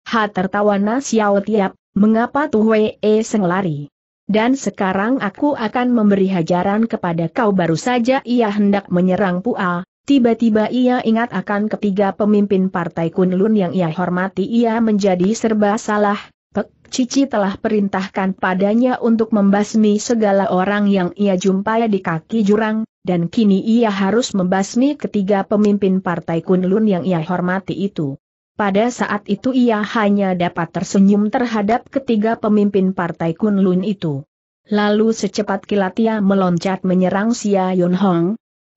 Ha tertawa Na Xiao Tiap, mengapa tuh Wei Seng lari? Dan sekarang aku akan memberi hajaran kepada kau baru saja ia hendak menyerang Pua, Tiba-tiba ia ingat akan ketiga pemimpin partai Kunlun yang ia hormati ia menjadi serba salah, Pek Cici telah perintahkan padanya untuk membasmi segala orang yang ia jumpai di kaki jurang, dan kini ia harus membasmi ketiga pemimpin partai Kunlun yang ia hormati itu. Pada saat itu ia hanya dapat tersenyum terhadap ketiga pemimpin partai Kunlun itu. Lalu secepat kilat ia meloncat menyerang Xia Yun Hong,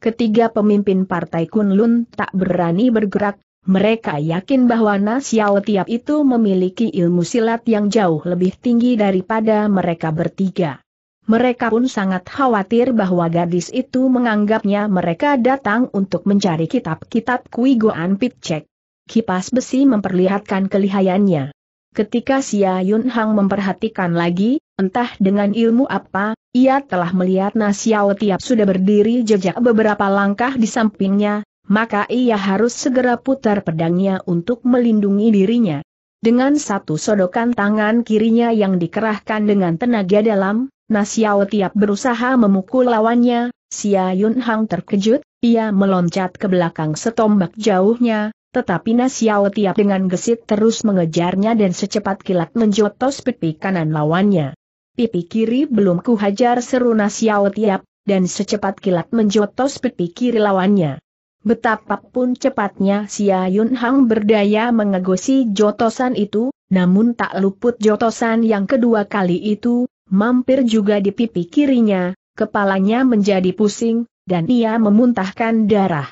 Ketiga pemimpin partai Kunlun tak berani bergerak, mereka yakin bahwa Nasiao Tiap itu memiliki ilmu silat yang jauh lebih tinggi daripada mereka bertiga. Mereka pun sangat khawatir bahwa gadis itu menganggapnya mereka datang untuk mencari kitab-kitab Kui Goan Pitcek. Kipas besi memperlihatkan kelihayannya. Ketika Xia Yun memperhatikan lagi, entah dengan ilmu apa, ia telah melihat Nasiao Tiap sudah berdiri jejak beberapa langkah di sampingnya, maka ia harus segera putar pedangnya untuk melindungi dirinya. Dengan satu sodokan tangan kirinya yang dikerahkan dengan tenaga dalam, Nasiao Tiap berusaha memukul lawannya, Xia Yun Hang terkejut, ia meloncat ke belakang setombak jauhnya, tetapi Nasiao Tiap dengan gesit terus mengejarnya dan secepat kilat menjotos pipi kanan lawannya. Pipi kiri belum kuhajar seru Nasiao Tiap, dan secepat kilat menjotos pipi kiri lawannya. Betapapun cepatnya Xia Yun Hang berdaya mengegosi jotosan itu, namun tak luput jotosan yang kedua kali itu, mampir juga di pipi kirinya, kepalanya menjadi pusing, dan ia memuntahkan darah.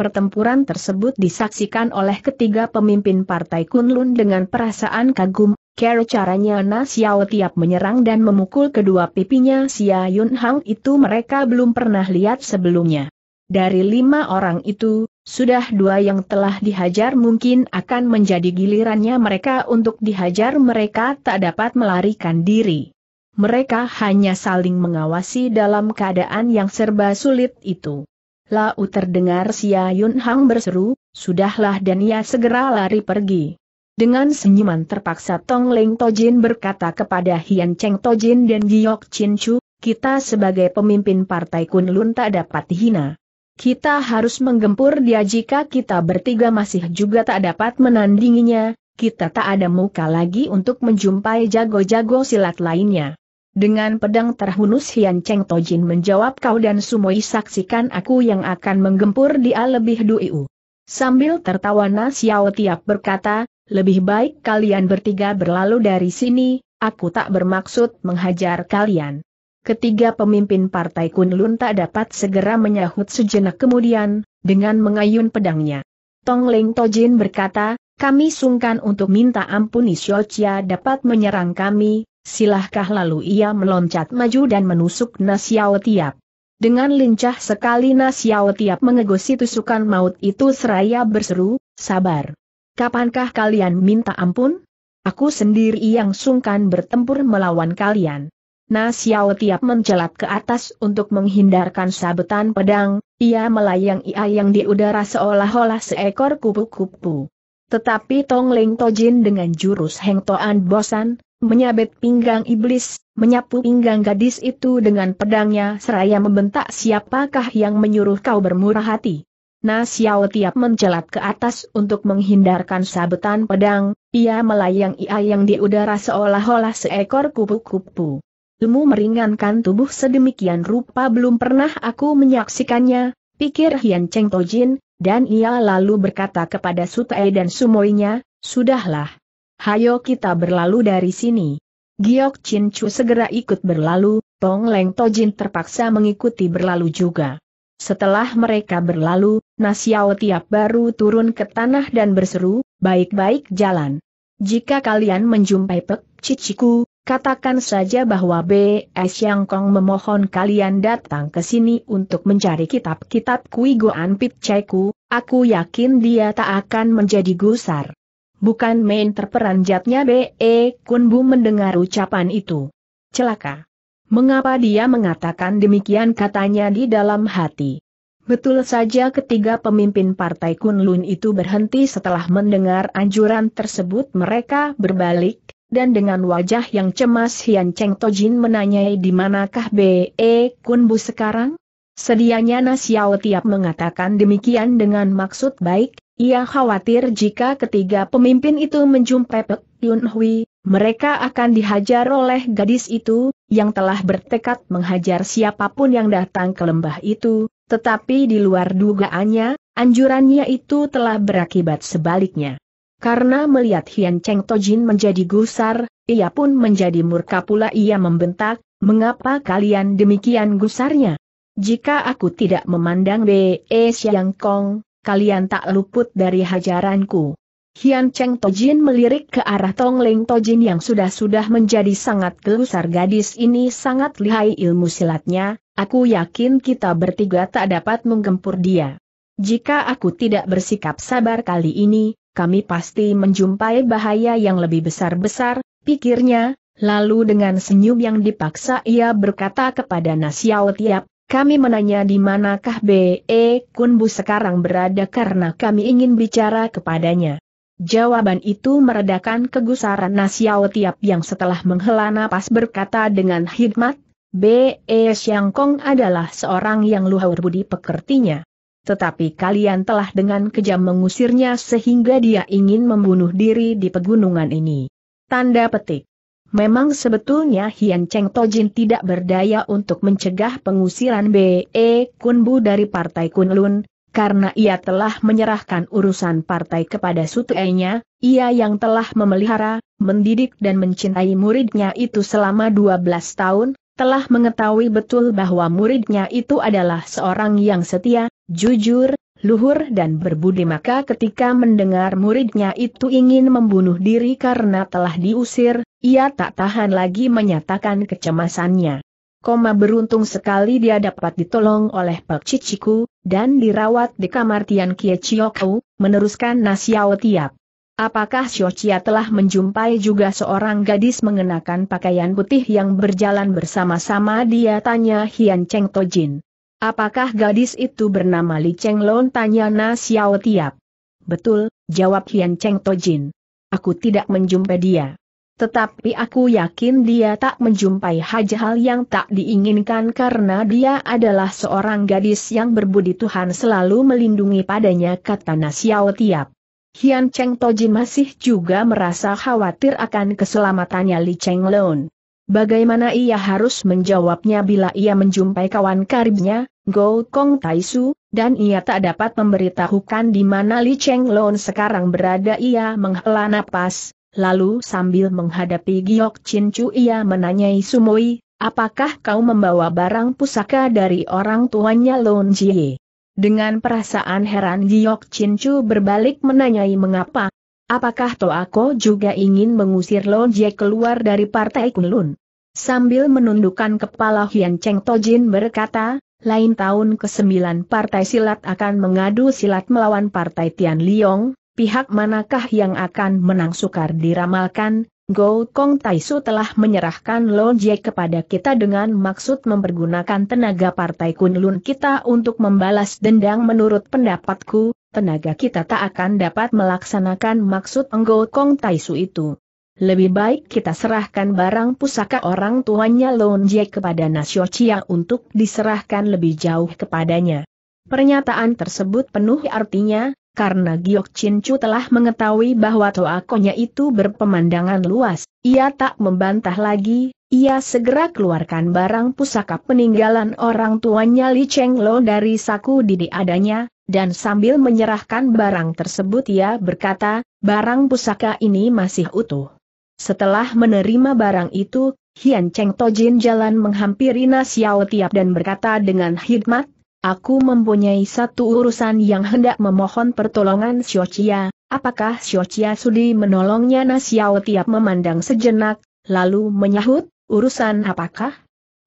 Pertempuran tersebut disaksikan oleh ketiga pemimpin Partai Kunlun dengan perasaan kagum caranya Na Xiao tiap menyerang dan memukul kedua pipinya Xia Yun Hang itu mereka belum pernah lihat sebelumnya. Dari lima orang itu, sudah dua yang telah dihajar mungkin akan menjadi gilirannya mereka untuk dihajar mereka tak dapat melarikan diri. Mereka hanya saling mengawasi dalam keadaan yang serba sulit itu. Lau terdengar Xia Yun Hang berseru, sudahlah dan ia segera lari pergi. Dengan senyuman terpaksa Tong Leng Tojin berkata kepada Hian Cheng Tojin dan Giok Chin Chu, kita sebagai pemimpin partai Kunlun tak dapat hina. Kita harus menggempur dia jika kita bertiga masih juga tak dapat menandinginya, kita tak ada muka lagi untuk menjumpai jago-jago silat lainnya. Dengan pedang terhunus Hian Cheng Tojin menjawab kau dan Sumoi saksikan aku yang akan menggempur dia lebih duiu. Sambil tertawa Nas Xiao Tiap berkata, lebih baik kalian bertiga berlalu dari sini, aku tak bermaksud menghajar kalian. Ketiga pemimpin partai Kunlun tak dapat segera menyahut sejenak kemudian, dengan mengayun pedangnya. Tong Ling Tojin berkata, kami sungkan untuk minta ampun Isyocia dapat menyerang kami, silahkah lalu ia meloncat maju dan menusuk Nasiao Tiap. Dengan lincah sekali Nasiao Tiap mengegosi tusukan maut itu seraya berseru, sabar kapankah kalian minta ampun? Aku sendiri yang sungkan bertempur melawan kalian. Na Xiao tiap mencelat ke atas untuk menghindarkan sabetan pedang, ia melayang ia yang di udara seolah-olah seekor kupu-kupu. Tetapi Tong Leng Tojin dengan jurus Heng Toan Bosan, menyabet pinggang iblis, menyapu pinggang gadis itu dengan pedangnya seraya membentak siapakah yang menyuruh kau bermurah hati. Na Xiao tiap mencelat ke atas untuk menghindarkan sabetan pedang, ia melayang ia yang di udara seolah-olah seekor kupu-kupu. Ilmu meringankan tubuh sedemikian rupa belum pernah aku menyaksikannya, pikir Hian Cheng Tojin, dan ia lalu berkata kepada Sutai dan Sumoinya, Sudahlah. Hayo kita berlalu dari sini. Giok Chin Chu segera ikut berlalu, Tong Leng Tojin terpaksa mengikuti berlalu juga. Setelah mereka berlalu, Nasiao Tiap baru turun ke tanah dan berseru, baik-baik jalan. Jika kalian menjumpai Pek Ciciku, katakan saja bahwa B.S. Yang Kong memohon kalian datang ke sini untuk mencari kitab-kitab Kui Goan Caiku, aku yakin dia tak akan menjadi gusar. Bukan main terperanjatnya B.E. Kunbu mendengar ucapan itu. Celaka. Mengapa dia mengatakan demikian katanya di dalam hati? Betul saja ketiga pemimpin Partai Kunlun itu berhenti setelah mendengar anjuran tersebut mereka berbalik, dan dengan wajah yang cemas Hian Cheng Tojin menanyai di manakah B.E. Kunbu sekarang? Sedianya Nasiao Tiap mengatakan demikian dengan maksud baik, ia khawatir jika ketiga pemimpin itu menjumpai Pek Yun Hui, mereka akan dihajar oleh gadis itu, yang telah bertekad menghajar siapapun yang datang ke lembah itu, tetapi di luar dugaannya, anjurannya itu telah berakibat sebaliknya. Karena melihat Hian Cheng Tojin menjadi gusar, ia pun menjadi murka pula ia membentak, mengapa kalian demikian gusarnya? Jika aku tidak memandang B.E. Siang Kong, kalian tak luput dari hajaranku. Hian Cheng Tojin melirik ke arah Tong Leng Tojin yang sudah-sudah menjadi sangat gelusar gadis ini sangat lihai ilmu silatnya, aku yakin kita bertiga tak dapat menggempur dia. Jika aku tidak bersikap sabar kali ini, kami pasti menjumpai bahaya yang lebih besar-besar, pikirnya, lalu dengan senyum yang dipaksa ia berkata kepada Nasiao Tiap, kami menanya di manakah B.E. Kunbu sekarang berada karena kami ingin bicara kepadanya. Jawaban itu meredakan kegusaran Nasiao Tiap yang setelah menghela napas berkata dengan hikmat, B.E. Xiang Kong adalah seorang yang luhur budi pekertinya. Tetapi kalian telah dengan kejam mengusirnya sehingga dia ingin membunuh diri di pegunungan ini. Tanda petik. Memang sebetulnya Hian Cheng Tojin tidak berdaya untuk mencegah pengusiran B.E. Kunbu dari Partai Kunlun, karena ia telah menyerahkan urusan partai kepada sutenya, ia yang telah memelihara, mendidik dan mencintai muridnya itu selama 12 tahun, telah mengetahui betul bahwa muridnya itu adalah seorang yang setia, jujur, luhur dan berbudi maka ketika mendengar muridnya itu ingin membunuh diri karena telah diusir, ia tak tahan lagi menyatakan kecemasannya. Koma beruntung sekali dia dapat ditolong oleh Pak Ciciku, dan dirawat di kamar Tian Kie Chiokou, meneruskan Nasiao Tiap. Apakah Chia telah menjumpai juga seorang gadis mengenakan pakaian putih yang berjalan bersama-sama dia tanya Hian Cheng Tojin. Apakah gadis itu bernama Li Cheng Lon tanya Na Xiao Tiap. Betul, jawab Hian Cheng Tojin. Aku tidak menjumpai dia. Tetapi aku yakin dia tak menjumpai hal-hal yang tak diinginkan karena dia adalah seorang gadis yang berbudi Tuhan selalu melindungi padanya kata Nasiao Tiap. Hian Cheng Tojin masih juga merasa khawatir akan keselamatannya Li Cheng Lun. Bagaimana ia harus menjawabnya bila ia menjumpai kawan karibnya, Go Kong Taisu, dan ia tak dapat memberitahukan di mana Li Cheng Lun sekarang berada ia menghela napas, lalu sambil menghadapi Giok Chin Chu ia menanyai Sumoi, apakah kau membawa barang pusaka dari orang tuanya Lon Jie? Dengan perasaan heran Giok Chin Chu berbalik menanyai mengapa, apakah Toako juga ingin mengusir Lon Jie keluar dari partai Kunlun? Sambil menundukkan kepala Hian Cheng Tojin berkata, lain tahun ke-9 partai silat akan mengadu silat melawan partai Tian Liong, pihak manakah yang akan menang sukar diramalkan, Go Kong Taisu telah menyerahkan Lon Jie kepada kita dengan maksud mempergunakan tenaga partai Kunlun kita untuk membalas dendam menurut pendapatku, tenaga kita tak akan dapat melaksanakan maksud Go Kong Taisu itu. Lebih baik kita serahkan barang pusaka orang tuanya Lon Jie kepada Nasio Chia untuk diserahkan lebih jauh kepadanya. Pernyataan tersebut penuh artinya, karena Giok Chin telah mengetahui bahwa Toakonya itu berpemandangan luas, ia tak membantah lagi, ia segera keluarkan barang pusaka peninggalan orang tuanya Li Cheng Lo dari saku didi adanya, dan sambil menyerahkan barang tersebut ia berkata, barang pusaka ini masih utuh. Setelah menerima barang itu, Hian Cheng Tojin jalan menghampiri Nasiao Tiap dan berkata dengan hikmat, Aku mempunyai satu urusan yang hendak memohon pertolongan Xiochia, apakah Xiochia sudi menolongnya Nasiao tiap memandang sejenak, lalu menyahut, urusan apakah?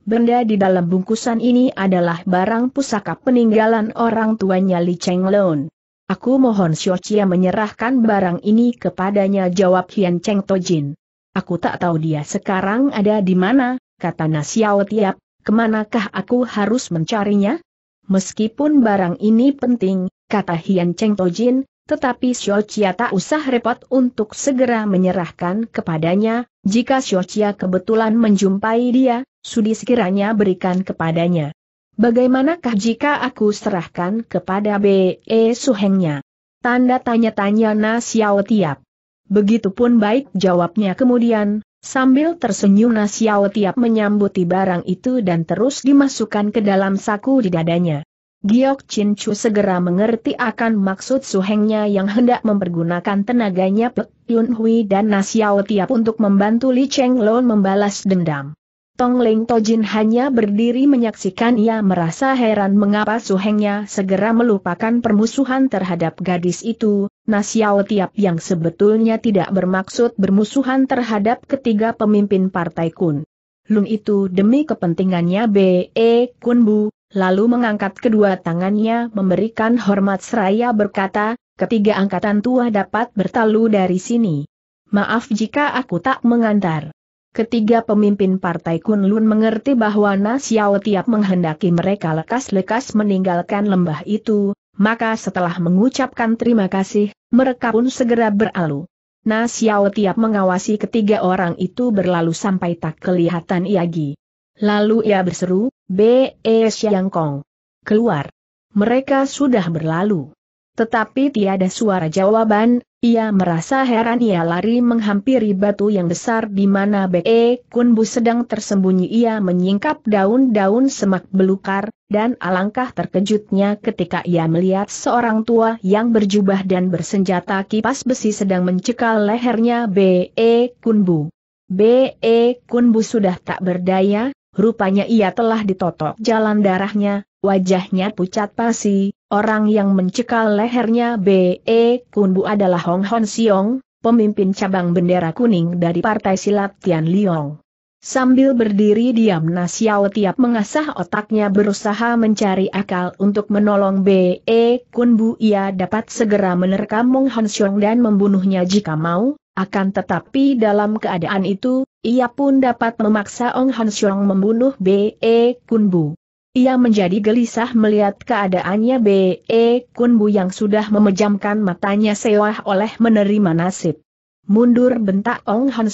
Benda di dalam bungkusan ini adalah barang pusaka peninggalan orang tuanya Li Chenglun. Aku mohon Xiochia menyerahkan barang ini kepadanya jawab Hian Cheng Tojin. Aku tak tahu dia sekarang ada di mana, kata Nasiao Tiap, kemanakah aku harus mencarinya? Meskipun barang ini penting, kata Hian Cheng Tojin, tetapi Xiao Chia tak usah repot untuk segera menyerahkan kepadanya, jika Xiao Chia kebetulan menjumpai dia, sudi sekiranya berikan kepadanya. Bagaimanakah jika aku serahkan kepada B.E. Suhengnya? Tanda tanya-tanya Na Xiao Tiap. Begitupun baik jawabnya kemudian, Sambil tersenyum Nasiao tiap menyambuti barang itu dan terus dimasukkan ke dalam saku di dadanya. Giok Chin Chu segera mengerti akan maksud suhengnya yang hendak mempergunakan tenaganya Pek Yun Hui dan Nasiao tiap untuk membantu Li Cheng Lon membalas dendam. Tong Ling Tojin hanya berdiri menyaksikan ia merasa heran mengapa suhengnya segera melupakan permusuhan terhadap gadis itu, Nasiao Tiap yang sebetulnya tidak bermaksud bermusuhan terhadap ketiga pemimpin Partai Kun. Lun itu demi kepentingannya B.E. Kun Bu, lalu mengangkat kedua tangannya memberikan hormat seraya berkata, ketiga angkatan tua dapat bertalu dari sini. Maaf jika aku tak mengantar. Ketiga pemimpin Partai Kun Lun mengerti bahwa Nasiao Tiap menghendaki mereka lekas-lekas meninggalkan lembah itu, maka setelah mengucapkan terima kasih, mereka pun segera berlalu. Na Xiao tiap mengawasi ketiga orang itu berlalu sampai tak kelihatan Iagi. Lalu ia berseru, B.E. E Xiang Kong. Keluar. Mereka sudah berlalu. Tetapi tiada suara jawaban, ia merasa heran ia lari menghampiri batu yang besar di mana Be Kunbu sedang tersembunyi ia menyingkap daun-daun semak belukar, dan alangkah terkejutnya ketika ia melihat seorang tua yang berjubah dan bersenjata kipas besi sedang mencekal lehernya Be Kunbu. Be Kunbu sudah tak berdaya, Rupanya ia telah ditotok jalan darahnya, wajahnya pucat pasi, orang yang mencekal lehernya B.E. Kunbu adalah Hong Hon Siong, pemimpin cabang bendera kuning dari Partai Silat Tian Liong. Sambil berdiri diam Nasiao tiap mengasah otaknya berusaha mencari akal untuk menolong B.E. Kunbu ia dapat segera menerkam Hong Hon Siong dan membunuhnya jika mau, akan tetapi dalam keadaan itu, ia pun dapat memaksa Ong Han membunuh B.E. Kunbu. Ia menjadi gelisah melihat keadaannya B.E. Kunbu yang sudah memejamkan matanya sewah oleh menerima nasib. Mundur bentak Ong Han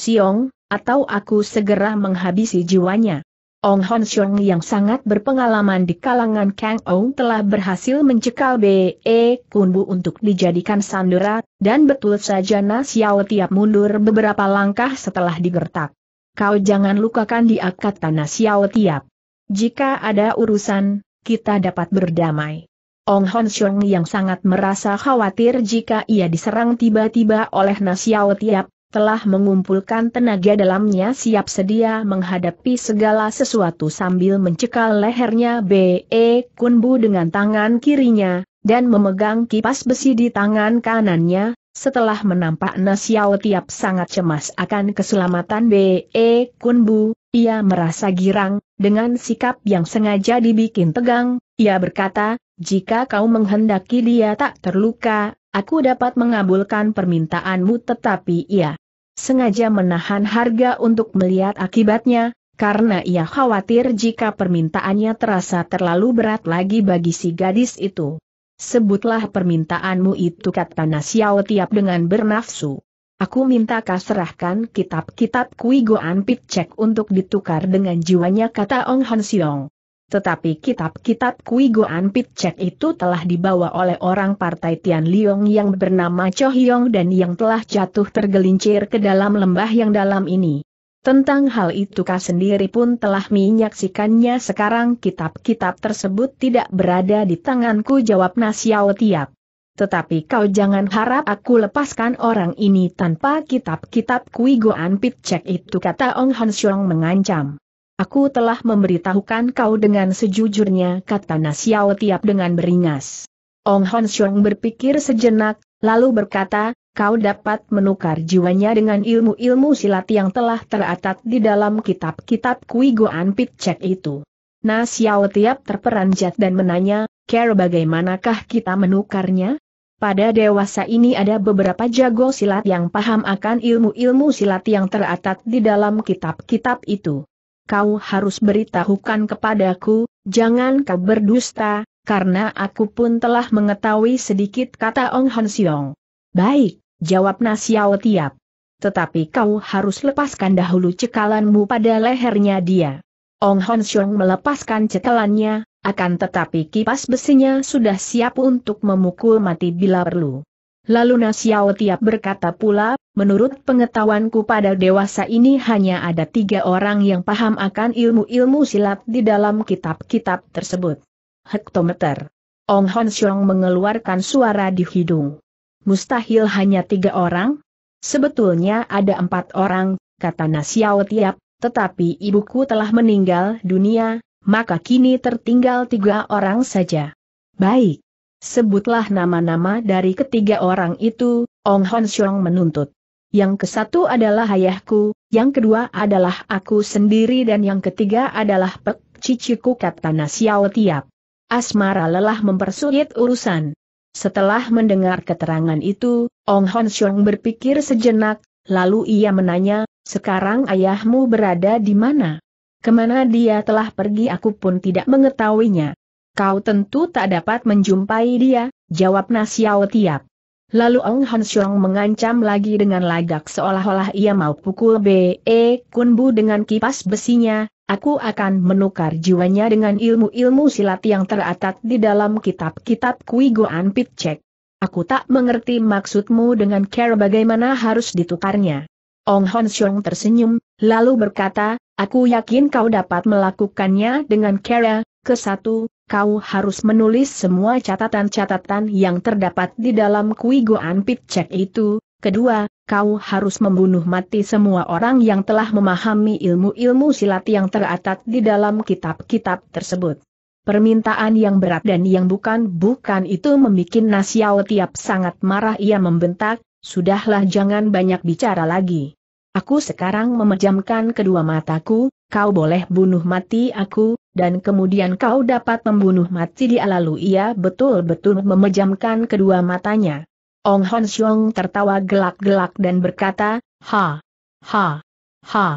atau aku segera menghabisi jiwanya. Ong Hon Xiong yang sangat berpengalaman di kalangan Kang Ong telah berhasil mencekal B.E. Kunbu untuk dijadikan sandera, dan betul saja Nasiao tiap mundur beberapa langkah setelah digertak. Kau jangan lukakan di akad tanah Xiao tiap. Jika ada urusan, kita dapat berdamai. Ong Hon Xiong yang sangat merasa khawatir jika ia diserang tiba-tiba oleh Nasiao Tiap, telah mengumpulkan tenaga dalamnya siap sedia menghadapi segala sesuatu sambil mencekal lehernya B.E. Kunbu dengan tangan kirinya, dan memegang kipas besi di tangan kanannya, setelah menampak Nasiao Tiap sangat cemas akan keselamatan B.E. Kunbu, ia merasa girang, dengan sikap yang sengaja dibikin tegang, ia berkata, jika kau menghendaki dia tak terluka, aku dapat mengabulkan permintaanmu tetapi ia sengaja menahan harga untuk melihat akibatnya, karena ia khawatir jika permintaannya terasa terlalu berat lagi bagi si gadis itu. Sebutlah permintaanmu itu kata Nasiao tiap dengan bernafsu. Aku minta kau serahkan kitab-kitab Kui Goan Cek untuk ditukar dengan jiwanya kata Ong Han Siong. Tetapi kitab-kitab Kui Goan Pitcek itu telah dibawa oleh orang partai Tian Liong yang bernama Cho Hyong dan yang telah jatuh tergelincir ke dalam lembah yang dalam ini. Tentang hal itu kau sendiri pun telah menyaksikannya sekarang kitab-kitab tersebut tidak berada di tanganku jawab Nasiao Tiap. Tetapi kau jangan harap aku lepaskan orang ini tanpa kitab-kitab Kui Goan Pitcek itu kata Ong Hansiong mengancam. Aku telah memberitahukan kau dengan sejujurnya kata Nasiao Tiap dengan beringas. Ong Hon Xiong berpikir sejenak, lalu berkata, kau dapat menukar jiwanya dengan ilmu-ilmu silat yang telah teratat di dalam kitab-kitab Kui Goan Chek itu. Nah Xiao Tiap terperanjat dan menanya, Care bagaimanakah kita menukarnya? Pada dewasa ini ada beberapa jago silat yang paham akan ilmu-ilmu silat yang teratat di dalam kitab-kitab itu kau harus beritahukan kepadaku, jangan kau berdusta, karena aku pun telah mengetahui sedikit kata Ong Han Siong. Baik, jawab Nasiao Tiap. Tetapi kau harus lepaskan dahulu cekalanmu pada lehernya dia. Ong Hon Siong melepaskan cekalannya, akan tetapi kipas besinya sudah siap untuk memukul mati bila perlu. Lalu Nasiao Tiap berkata pula, menurut pengetahuanku pada dewasa ini hanya ada tiga orang yang paham akan ilmu-ilmu silat di dalam kitab-kitab tersebut. Hektometer. Ong Hon Xiong mengeluarkan suara di hidung. Mustahil hanya tiga orang? Sebetulnya ada empat orang, kata Nasiao Tiap, tetapi ibuku telah meninggal dunia, maka kini tertinggal tiga orang saja. Baik, Sebutlah nama-nama dari ketiga orang itu, Ong Hon Xiong menuntut. Yang kesatu adalah ayahku, yang kedua adalah aku sendiri dan yang ketiga adalah Pek Ciciku kata Nasiao Tiap. Asmara lelah mempersulit urusan. Setelah mendengar keterangan itu, Ong Hon Xiong berpikir sejenak, lalu ia menanya, sekarang ayahmu berada di mana? Kemana dia telah pergi aku pun tidak mengetahuinya. Kau tentu tak dapat menjumpai dia, jawab Nasiao Tiap. Lalu Ong Han mengancam lagi dengan lagak seolah-olah ia mau pukul B.E. Kunbu dengan kipas besinya, aku akan menukar jiwanya dengan ilmu-ilmu silat yang teratat di dalam kitab-kitab Kui Goan Pit Cek. Aku tak mengerti maksudmu dengan care bagaimana harus ditukarnya. Ong Hon tersenyum, lalu berkata, aku yakin kau dapat melakukannya dengan care, ke satu, kau harus menulis semua catatan-catatan yang terdapat di dalam Kui Goan Pitcek itu. Kedua, kau harus membunuh mati semua orang yang telah memahami ilmu-ilmu silat yang teratat di dalam kitab-kitab tersebut. Permintaan yang berat dan yang bukan-bukan itu membuat Nasiao tiap sangat marah ia membentak, sudahlah jangan banyak bicara lagi. Aku sekarang memejamkan kedua mataku, kau boleh bunuh mati aku, dan kemudian kau dapat membunuh mati dia lalu ia betul-betul memejamkan kedua matanya. Ong Hon Xiong tertawa gelak-gelak dan berkata, Ha, ha, ha,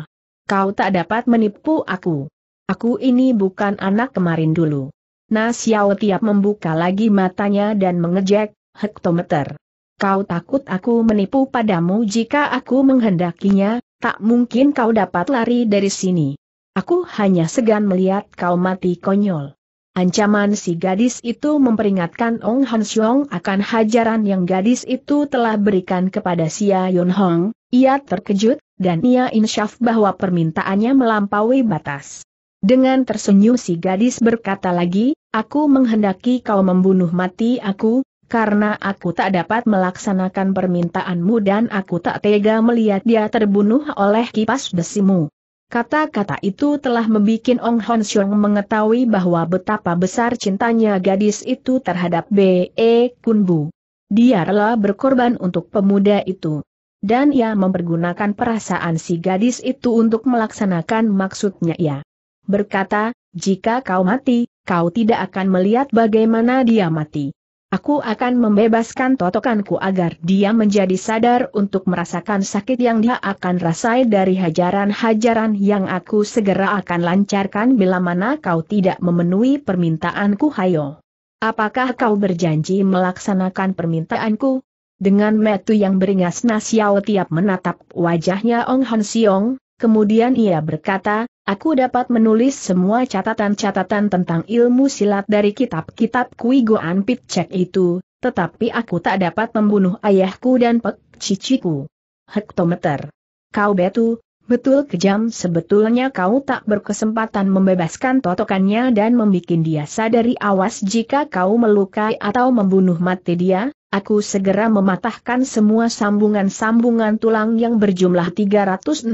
kau tak dapat menipu aku. Aku ini bukan anak kemarin dulu. Nah Xiao tiap membuka lagi matanya dan mengejek, hektometer. Kau takut aku menipu padamu jika aku menghendakinya, tak mungkin kau dapat lari dari sini. Aku hanya segan melihat kau mati konyol. Ancaman si gadis itu memperingatkan Ong Han akan hajaran yang gadis itu telah berikan kepada Sia Yun Hong, ia terkejut, dan ia insyaf bahwa permintaannya melampaui batas. Dengan tersenyum si gadis berkata lagi, aku menghendaki kau membunuh mati aku, karena aku tak dapat melaksanakan permintaanmu dan aku tak tega melihat dia terbunuh oleh kipas besimu. Kata-kata itu telah membuat Ong Hon Xiong mengetahui bahwa betapa besar cintanya gadis itu terhadap B.E. Kunbu. Dia rela berkorban untuk pemuda itu. Dan ia mempergunakan perasaan si gadis itu untuk melaksanakan maksudnya ia. Berkata, jika kau mati, kau tidak akan melihat bagaimana dia mati. Aku akan membebaskan totokanku agar dia menjadi sadar untuk merasakan sakit yang dia akan rasai dari hajaran-hajaran yang aku segera akan lancarkan bila mana kau tidak memenuhi permintaanku hayo. Apakah kau berjanji melaksanakan permintaanku? Dengan metu yang beringas Nasiao tiap menatap wajahnya Ong Han Siong, kemudian ia berkata, Aku dapat menulis semua catatan-catatan tentang ilmu silat dari kitab-kitab Kui Goan Pitcek itu, tetapi aku tak dapat membunuh ayahku dan pek ciciku. Hektometer. Kau betu, betul kejam sebetulnya kau tak berkesempatan membebaskan totokannya dan membuat dia sadari awas jika kau melukai atau membunuh mati dia, aku segera mematahkan semua sambungan-sambungan tulang yang berjumlah 365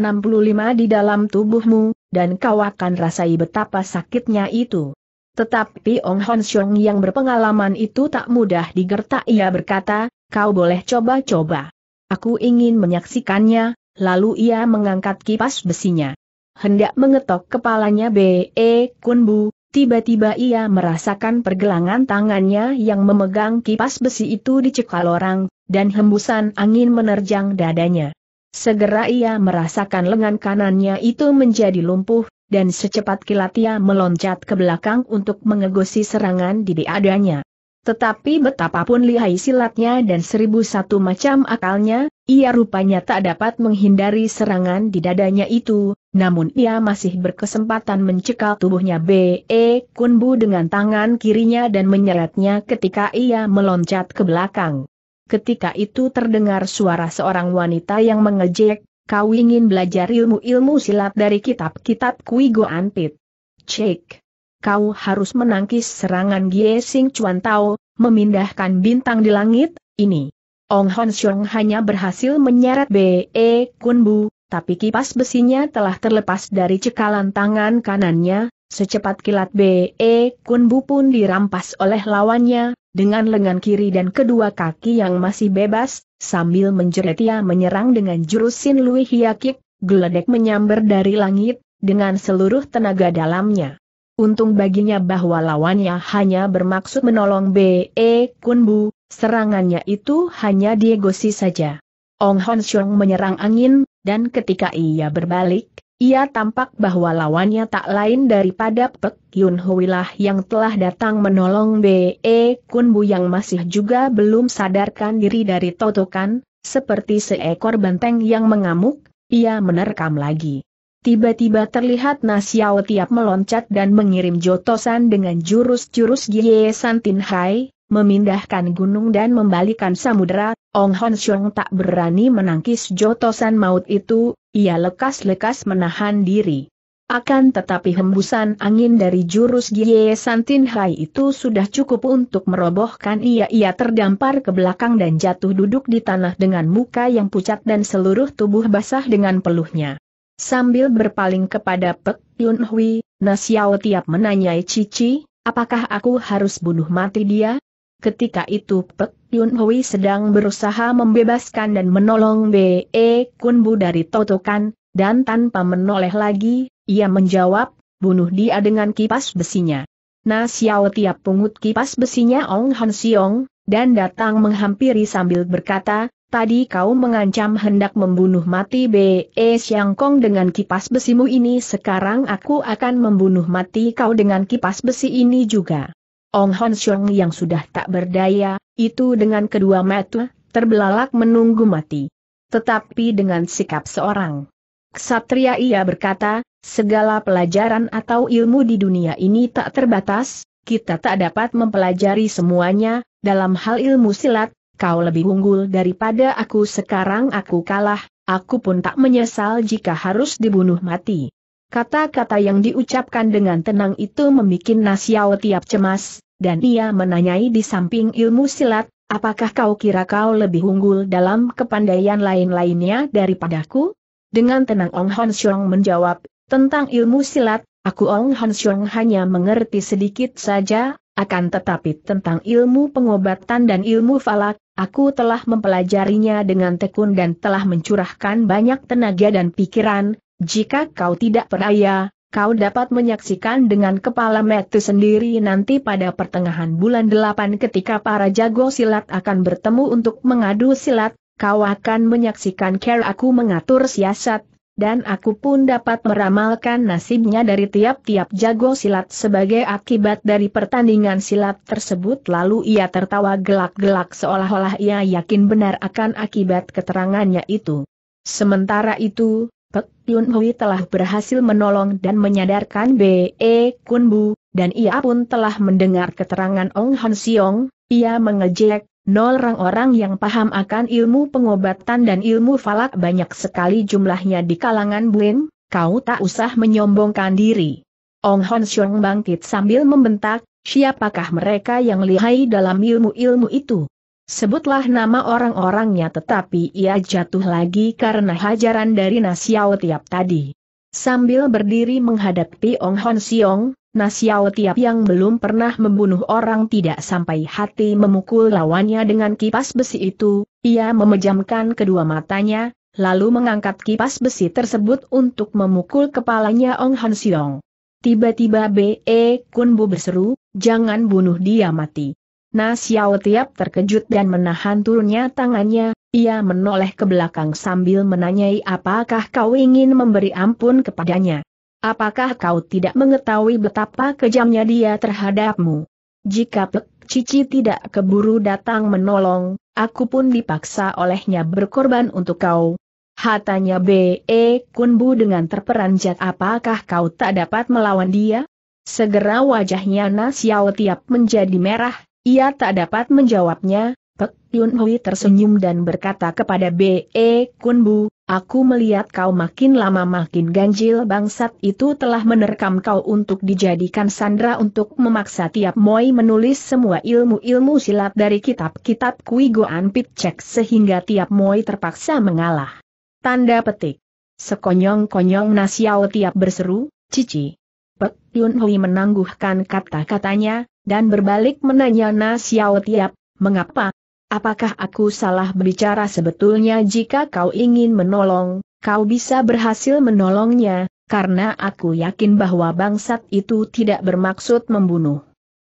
di dalam tubuhmu, dan kau akan rasai betapa sakitnya itu. Tetapi Ong Hon Xiong yang berpengalaman itu tak mudah digertak ia berkata, kau boleh coba-coba. Aku ingin menyaksikannya, lalu ia mengangkat kipas besinya. Hendak mengetok kepalanya B.E. kun bu. tiba-tiba ia merasakan pergelangan tangannya yang memegang kipas besi itu dicekal orang, dan hembusan angin menerjang dadanya. Segera ia merasakan lengan kanannya itu menjadi lumpuh, dan secepat kilat ia meloncat ke belakang untuk mengegosi serangan di diadanya. Tetapi betapapun lihai silatnya dan seribu satu macam akalnya, ia rupanya tak dapat menghindari serangan di dadanya itu, namun ia masih berkesempatan mencekal tubuhnya B.E. Kunbu dengan tangan kirinya dan menyeretnya ketika ia meloncat ke belakang. Ketika itu terdengar suara seorang wanita yang mengejek, kau ingin belajar ilmu-ilmu silat dari kitab-kitab Kui Goan Pit. Cek. Kau harus menangkis serangan Gie Sing Chuan Tao, memindahkan bintang di langit, ini. Ong Hon Xiong hanya berhasil menyeret B.E. E Kun Bu, tapi kipas besinya telah terlepas dari cekalan tangan kanannya, Secepat kilat B.E. Kunbu pun dirampas oleh lawannya, dengan lengan kiri dan kedua kaki yang masih bebas, sambil menjerit ia menyerang dengan jurus Sin Lui Hiakik, geledek menyambar dari langit, dengan seluruh tenaga dalamnya. Untung baginya bahwa lawannya hanya bermaksud menolong B.E. Kunbu, serangannya itu hanya diegosi saja. Ong Hon Xiong menyerang angin, dan ketika ia berbalik, ia tampak bahwa lawannya tak lain daripada Pek Yun Huilah yang telah datang menolong B.E. Kun Bu yang masih juga belum sadarkan diri dari totokan, seperti seekor benteng yang mengamuk, ia menerkam lagi. Tiba-tiba terlihat Nasiao Tiap meloncat dan mengirim jotosan dengan jurus-jurus Gie Santin Hai, memindahkan gunung dan membalikan samudera, Ong Hon Xiong tak berani menangkis jotosan maut itu, ia lekas-lekas menahan diri. Akan tetapi hembusan angin dari jurus Gie Santin Hai itu sudah cukup untuk merobohkan ia. Ia terdampar ke belakang dan jatuh duduk di tanah dengan muka yang pucat dan seluruh tubuh basah dengan peluhnya. Sambil berpaling kepada Pek Yun Hui, Nasiao tiap menanyai Cici, apakah aku harus bunuh mati dia? Ketika itu Pek Yun Hui sedang berusaha membebaskan dan menolong B.E. E Kunbu dari totokan, dan tanpa menoleh lagi, ia menjawab, bunuh dia dengan kipas besinya. Nah, Xiao tiap pungut kipas besinya Ong Han Siong, dan datang menghampiri sambil berkata, tadi kau mengancam hendak membunuh mati B.E. E Xiang Kong dengan kipas besimu ini sekarang aku akan membunuh mati kau dengan kipas besi ini juga. Ong Hon Xiong yang sudah tak berdaya, itu dengan kedua mata, terbelalak menunggu mati. Tetapi dengan sikap seorang ksatria ia berkata, segala pelajaran atau ilmu di dunia ini tak terbatas, kita tak dapat mempelajari semuanya, dalam hal ilmu silat, kau lebih unggul daripada aku sekarang aku kalah, aku pun tak menyesal jika harus dibunuh mati. Kata-kata yang diucapkan dengan tenang itu membuat Nasiao tiap cemas, dan ia menanyai di samping ilmu silat, apakah kau kira kau lebih unggul dalam kepandaian lain-lainnya daripadaku? Dengan tenang Ong Hon Xiong menjawab, tentang ilmu silat, aku Ong Hon Xiong hanya mengerti sedikit saja, akan tetapi tentang ilmu pengobatan dan ilmu falak, aku telah mempelajarinya dengan tekun dan telah mencurahkan banyak tenaga dan pikiran, jika kau tidak percaya, kau dapat menyaksikan dengan kepala metu sendiri nanti pada pertengahan bulan 8 ketika para jago silat akan bertemu untuk mengadu silat, kau akan menyaksikan care aku mengatur siasat, dan aku pun dapat meramalkan nasibnya dari tiap-tiap jago silat sebagai akibat dari pertandingan silat tersebut lalu ia tertawa gelak-gelak seolah-olah ia yakin benar akan akibat keterangannya itu. Sementara itu, Pek Yun Hui telah berhasil menolong dan menyadarkan B.E. Kun Bu, dan ia pun telah mendengar keterangan Ong Han Siong, ia mengejek, nol orang-orang yang paham akan ilmu pengobatan dan ilmu falak banyak sekali jumlahnya di kalangan Buin, kau tak usah menyombongkan diri. Ong Han Siong bangkit sambil membentak, siapakah mereka yang lihai dalam ilmu-ilmu itu? Sebutlah nama orang-orangnya tetapi ia jatuh lagi karena hajaran dari Nasiao Tiap tadi. Sambil berdiri menghadapi Ong Hon Siong, Nasiao Tiap yang belum pernah membunuh orang tidak sampai hati memukul lawannya dengan kipas besi itu, ia memejamkan kedua matanya, lalu mengangkat kipas besi tersebut untuk memukul kepalanya Ong Hon Siong. Tiba-tiba B.E. Kun Bu berseru, jangan bunuh dia mati. Nas Xiao Tiap terkejut dan menahan turunnya tangannya, ia menoleh ke belakang sambil menanyai apakah kau ingin memberi ampun kepadanya. Apakah kau tidak mengetahui betapa kejamnya dia terhadapmu? Jika Pek Cici tidak keburu datang menolong, aku pun dipaksa olehnya berkorban untuk kau. Hatanya B.E. E Kunbu dengan terperanjat apakah kau tak dapat melawan dia? Segera wajahnya Nasiao tiap menjadi merah, ia tak dapat menjawabnya, Pek Yun Hui tersenyum dan berkata kepada B.E. Kun Bu, aku melihat kau makin lama makin ganjil bangsat itu telah menerkam kau untuk dijadikan sandra untuk memaksa tiap moi menulis semua ilmu-ilmu silat dari kitab-kitab Kui Goan pit Cek sehingga tiap moi terpaksa mengalah. Tanda petik. Sekonyong-konyong Nasiao tiap berseru, Cici. Pek Yun Hui menangguhkan kata-katanya, dan berbalik menanya Na Xiao Tiap, mengapa? Apakah aku salah berbicara sebetulnya jika kau ingin menolong, kau bisa berhasil menolongnya, karena aku yakin bahwa bangsat itu tidak bermaksud membunuh.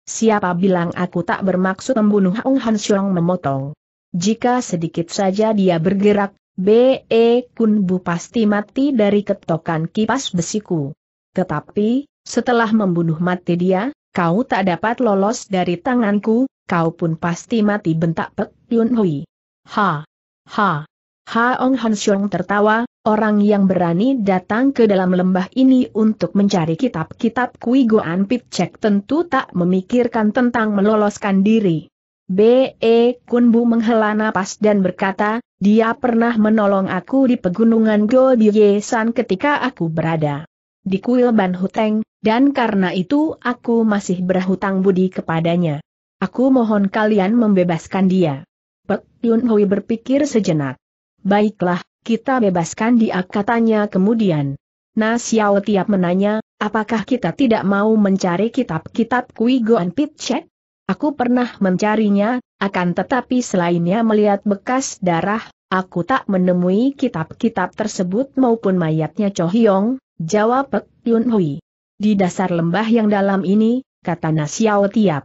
Siapa bilang aku tak bermaksud membunuh Ong Han Xiong memotong. Jika sedikit saja dia bergerak, B.E. Kun Bu pasti mati dari ketokan kipas besiku. Tetapi, setelah membunuh mati dia, Kau tak dapat lolos dari tanganku, kau pun pasti mati bentak Pek Yun Hui. Ha! Ha! Ha Ong Han Xiong tertawa, orang yang berani datang ke dalam lembah ini untuk mencari kitab-kitab Kui Goan Cek tentu tak memikirkan tentang meloloskan diri. B.E. Kun Kunbu menghela napas dan berkata, dia pernah menolong aku di pegunungan San ketika aku berada di kuil Ban Huteng, dan karena itu aku masih berhutang budi kepadanya. Aku mohon kalian membebaskan dia. Pek Yun Hui berpikir sejenak. Baiklah, kita bebaskan dia katanya kemudian. Nah Xiao tiap menanya, apakah kita tidak mau mencari kitab-kitab Kui Goan chek? Aku pernah mencarinya, akan tetapi selainnya melihat bekas darah, aku tak menemui kitab-kitab tersebut maupun mayatnya Cho Hyong, jawab Pek Yun Hui. Di dasar lembah yang dalam ini, kata Nasiao Tiap.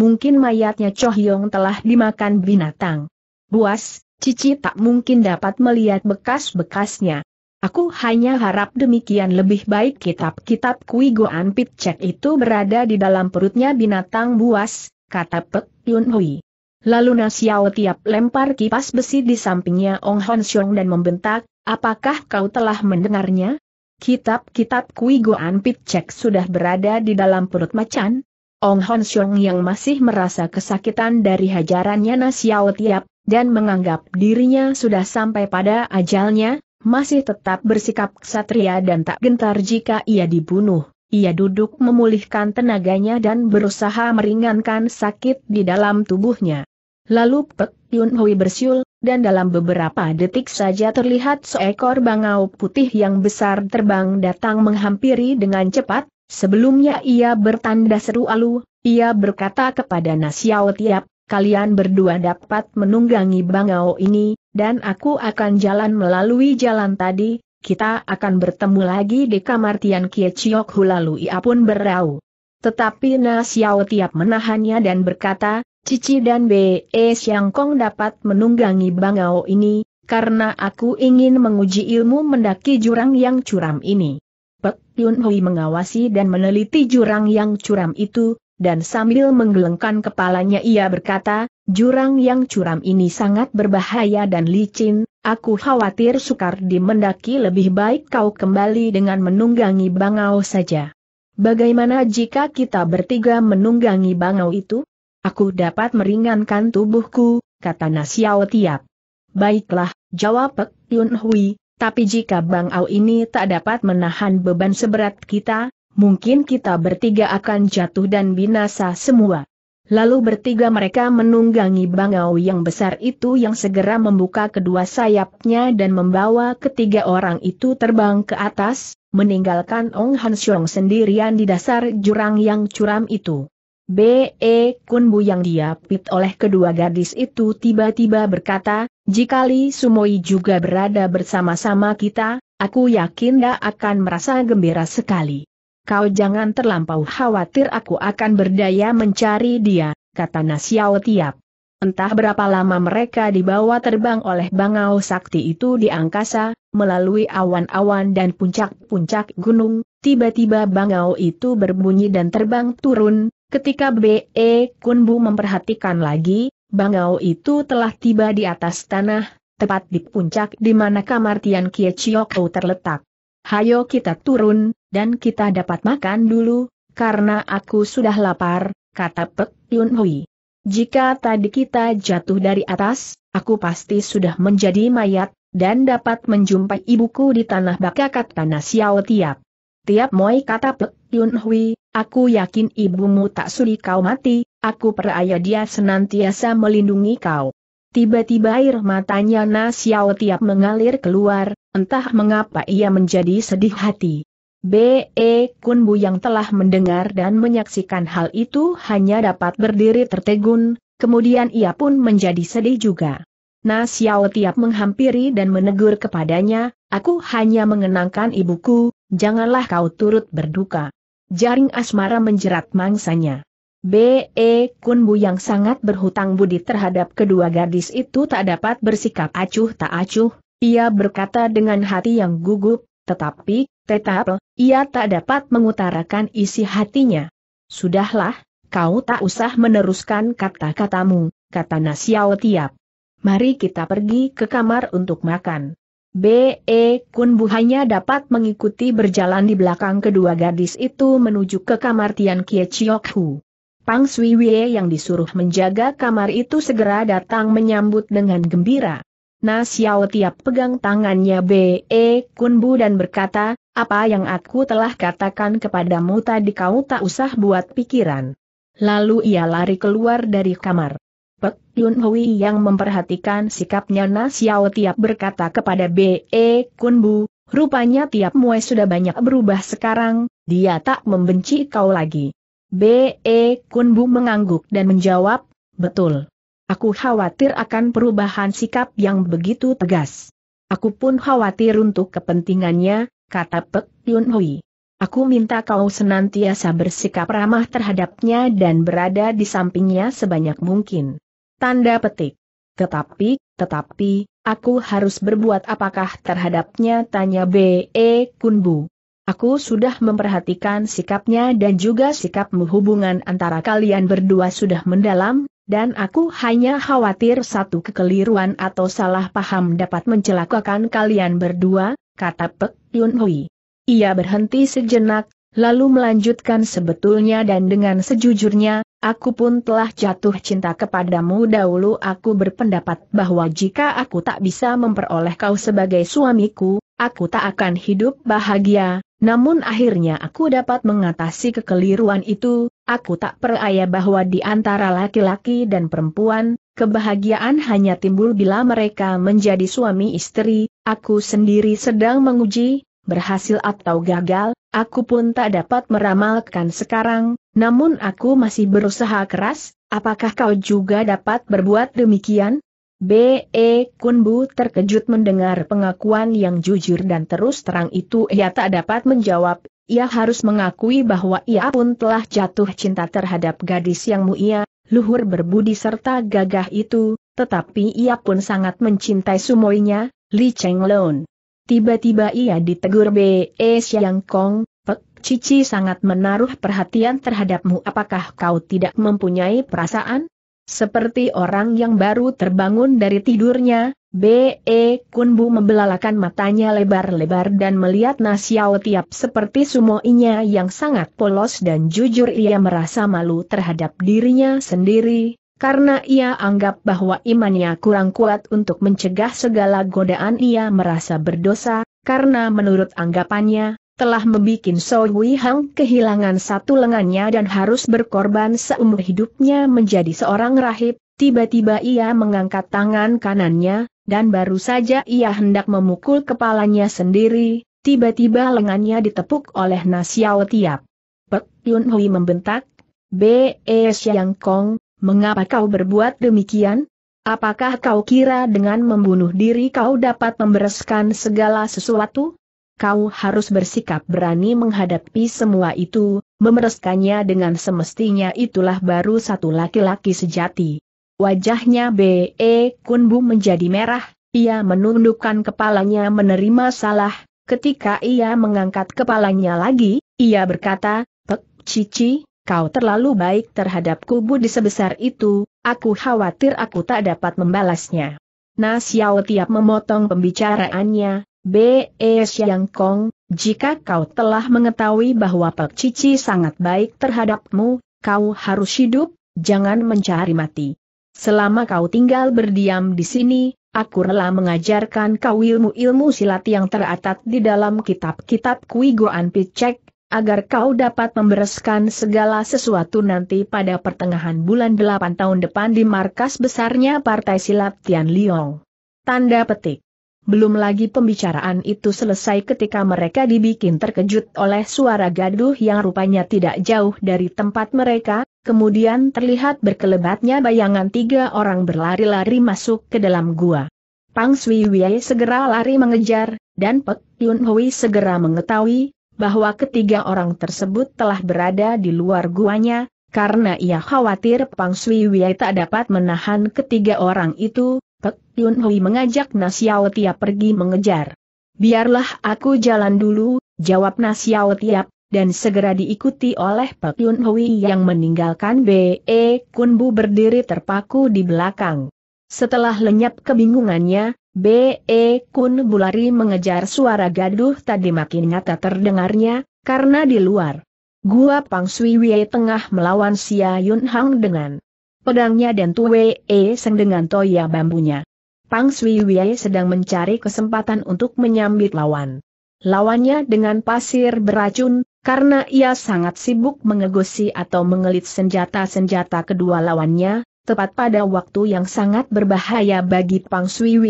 Mungkin mayatnya Choh Yong telah dimakan binatang. Buas, Cici tak mungkin dapat melihat bekas-bekasnya. Aku hanya harap demikian lebih baik kitab-kitab Kui Goan Pitcek itu berada di dalam perutnya binatang buas, kata Pek Yun Hui. Lalu Nasiao tiap lempar kipas besi di sampingnya Ong Hon Xiong dan membentak, apakah kau telah mendengarnya? Kitab-kitab Kui Goan pit Cek sudah berada di dalam perut macan. Ong Hon Xiong yang masih merasa kesakitan dari hajarannya Nasiao Tiap, dan menganggap dirinya sudah sampai pada ajalnya, masih tetap bersikap ksatria dan tak gentar jika ia dibunuh. Ia duduk memulihkan tenaganya dan berusaha meringankan sakit di dalam tubuhnya. Lalu Pek Yun Hui bersiul, dan dalam beberapa detik saja terlihat seekor bangau putih yang besar terbang datang menghampiri dengan cepat, sebelumnya ia bertanda seru alu, ia berkata kepada Nasiao Tiap, kalian berdua dapat menunggangi bangau ini, dan aku akan jalan melalui jalan tadi, kita akan bertemu lagi di kamar Tian Kie Chiok Hu lalu ia pun berau. Tetapi Nasiao Tiap menahannya dan berkata, Cici dan B.E. Siang Kong dapat menunggangi bangau ini, karena aku ingin menguji ilmu mendaki jurang yang curam ini. Pek Yun Hui mengawasi dan meneliti jurang yang curam itu, dan sambil menggelengkan kepalanya ia berkata, jurang yang curam ini sangat berbahaya dan licin, aku khawatir sukar dimendaki lebih baik kau kembali dengan menunggangi bangau saja. Bagaimana jika kita bertiga menunggangi bangau itu? Aku dapat meringankan tubuhku, kata Nasiao Tiap. Baiklah, jawab Pek Yun Hui, tapi jika Bang Au ini tak dapat menahan beban seberat kita, mungkin kita bertiga akan jatuh dan binasa semua. Lalu bertiga mereka menunggangi bangau yang besar itu yang segera membuka kedua sayapnya dan membawa ketiga orang itu terbang ke atas, meninggalkan Ong Han sendirian di dasar jurang yang curam itu. B.E. Kunbu yang diapit oleh kedua gadis itu tiba-tiba berkata, Jikali Sumoi juga berada bersama-sama kita, aku yakin dia akan merasa gembira sekali. Kau jangan terlampau khawatir aku akan berdaya mencari dia, kata Nasiao Tiap. Entah berapa lama mereka dibawa terbang oleh bangau sakti itu di angkasa, melalui awan-awan dan puncak-puncak gunung, tiba-tiba bangau itu berbunyi dan terbang turun, Ketika B.E. Kunbu memperhatikan lagi, bangau itu telah tiba di atas tanah, tepat di puncak di mana kamar Tian Kie Chiokou terletak. Hayo kita turun, dan kita dapat makan dulu, karena aku sudah lapar, kata Pek Yun Hui. Jika tadi kita jatuh dari atas, aku pasti sudah menjadi mayat, dan dapat menjumpai ibuku di tanah bakakat kata Nasiao Tiap. Tiap Moi kata Pek Yun Hui, Aku yakin ibumu tak sudi kau mati, aku peraya dia senantiasa melindungi kau. Tiba-tiba air matanya Na Xiao tiap mengalir keluar, entah mengapa ia menjadi sedih hati. B.E. Kun Bu yang telah mendengar dan menyaksikan hal itu hanya dapat berdiri tertegun, kemudian ia pun menjadi sedih juga. Na Xiao tiap menghampiri dan menegur kepadanya, aku hanya mengenangkan ibuku, janganlah kau turut berduka. Jaring asmara menjerat mangsanya. B.E. Kunbu yang sangat berhutang budi terhadap kedua gadis itu tak dapat bersikap acuh tak acuh, ia berkata dengan hati yang gugup, tetapi, tetap, ia tak dapat mengutarakan isi hatinya. Sudahlah, kau tak usah meneruskan kata-katamu, kata Nasiao Tiap. Mari kita pergi ke kamar untuk makan. B.E. Kun Bu hanya dapat mengikuti berjalan di belakang kedua gadis itu menuju ke kamar Tian Kie Chiok Hu. Pang Sui Wei yang disuruh menjaga kamar itu segera datang menyambut dengan gembira. Na Xiao tiap pegang tangannya B.E. Kun Bu dan berkata, apa yang aku telah katakan kepadamu tadi kau tak usah buat pikiran. Lalu ia lari keluar dari kamar. Pek Yun Hui yang memperhatikan sikapnya Na Xiao Tiap berkata kepada B.E. E Kun Bu, rupanya Tiap muai sudah banyak berubah sekarang, dia tak membenci kau lagi. B.E. E Kun Bu mengangguk dan menjawab, betul. Aku khawatir akan perubahan sikap yang begitu tegas. Aku pun khawatir untuk kepentingannya, kata Pek Yun Hui. Aku minta kau senantiasa bersikap ramah terhadapnya dan berada di sampingnya sebanyak mungkin. Tanda petik. Tetapi, tetapi, aku harus berbuat apakah terhadapnya tanya B.E. Kunbu. Aku sudah memperhatikan sikapnya dan juga sikap hubungan antara kalian berdua sudah mendalam, dan aku hanya khawatir satu kekeliruan atau salah paham dapat mencelakakan kalian berdua, kata Pek Yun Hui. Ia berhenti sejenak, lalu melanjutkan sebetulnya dan dengan sejujurnya, aku pun telah jatuh cinta kepadamu dahulu aku berpendapat bahwa jika aku tak bisa memperoleh kau sebagai suamiku, aku tak akan hidup bahagia, namun akhirnya aku dapat mengatasi kekeliruan itu, aku tak percaya bahwa di antara laki-laki dan perempuan, kebahagiaan hanya timbul bila mereka menjadi suami istri, aku sendiri sedang menguji, berhasil atau gagal, Aku pun tak dapat meramalkan sekarang, namun aku masih berusaha keras, apakah kau juga dapat berbuat demikian? B.E. Kunbu terkejut mendengar pengakuan yang jujur dan terus terang itu ia tak dapat menjawab, ia harus mengakui bahwa ia pun telah jatuh cinta terhadap gadis yang mulia, luhur berbudi serta gagah itu, tetapi ia pun sangat mencintai sumoinya, Li Cheng Lon. Tiba-tiba ia ditegur B.E. Eh, Siang Kong, Pek Cici sangat menaruh perhatian terhadapmu apakah kau tidak mempunyai perasaan? Seperti orang yang baru terbangun dari tidurnya, B.E. Eh, Kunbu membelalakan matanya lebar-lebar dan melihat Nasiao tiap seperti sumoinya yang sangat polos dan jujur ia merasa malu terhadap dirinya sendiri, karena ia anggap bahwa imannya kurang kuat untuk mencegah segala godaan ia merasa berdosa, karena menurut anggapannya, telah membuat So Hui Hang kehilangan satu lengannya dan harus berkorban seumur hidupnya menjadi seorang rahib, tiba-tiba ia mengangkat tangan kanannya, dan baru saja ia hendak memukul kepalanya sendiri, tiba-tiba lengannya ditepuk oleh Nasiao Tiap. Pek Yun Hui membentak, B.E. Siang Kong, mengapa kau berbuat demikian? Apakah kau kira dengan membunuh diri kau dapat membereskan segala sesuatu? Kau harus bersikap berani menghadapi semua itu, memereskannya dengan semestinya itulah baru satu laki-laki sejati. Wajahnya B.E. Kunbu menjadi merah, ia menundukkan kepalanya menerima salah, ketika ia mengangkat kepalanya lagi, ia berkata, Pek Cici, kau terlalu baik terhadap kubu di sebesar itu, aku khawatir aku tak dapat membalasnya. Nah Xiao tiap memotong pembicaraannya, B.E. Xiang Kong, jika kau telah mengetahui bahwa Pak Cici sangat baik terhadapmu, kau harus hidup, jangan mencari mati. Selama kau tinggal berdiam di sini, aku rela mengajarkan kau ilmu-ilmu silat yang teratat di dalam kitab-kitab Kui Goan Picek, agar kau dapat membereskan segala sesuatu nanti pada pertengahan bulan 8 tahun depan di markas besarnya Partai Silat Tian Liong. Tanda petik. Belum lagi pembicaraan itu selesai ketika mereka dibikin terkejut oleh suara gaduh yang rupanya tidak jauh dari tempat mereka, kemudian terlihat berkelebatnya bayangan tiga orang berlari-lari masuk ke dalam gua. Pang Sui Wei segera lari mengejar, dan Pek Yun Hui segera mengetahui bahwa ketiga orang tersebut telah berada di luar guanya, karena ia khawatir Pang Sui Wei tak dapat menahan ketiga orang itu, Pek Yun Hui mengajak Nasiao Tia pergi mengejar. Biarlah aku jalan dulu, jawab Nasiao Tia, dan segera diikuti oleh Pek Yun Hui yang meninggalkan B.E. E Kunbu berdiri terpaku di belakang. Setelah lenyap kebingungannya, B.E. Kun Bulari mengejar suara gaduh tadi makin nyata terdengarnya, karena di luar. Gua Pang Sui Wei tengah melawan Xia Yun Hang dengan pedangnya dan Tue E Seng dengan toya bambunya. Pang Sui Wei sedang mencari kesempatan untuk menyambit lawan. Lawannya dengan pasir beracun, karena ia sangat sibuk mengegosi atau mengelit senjata-senjata kedua lawannya, tepat pada waktu yang sangat berbahaya bagi Pang Sui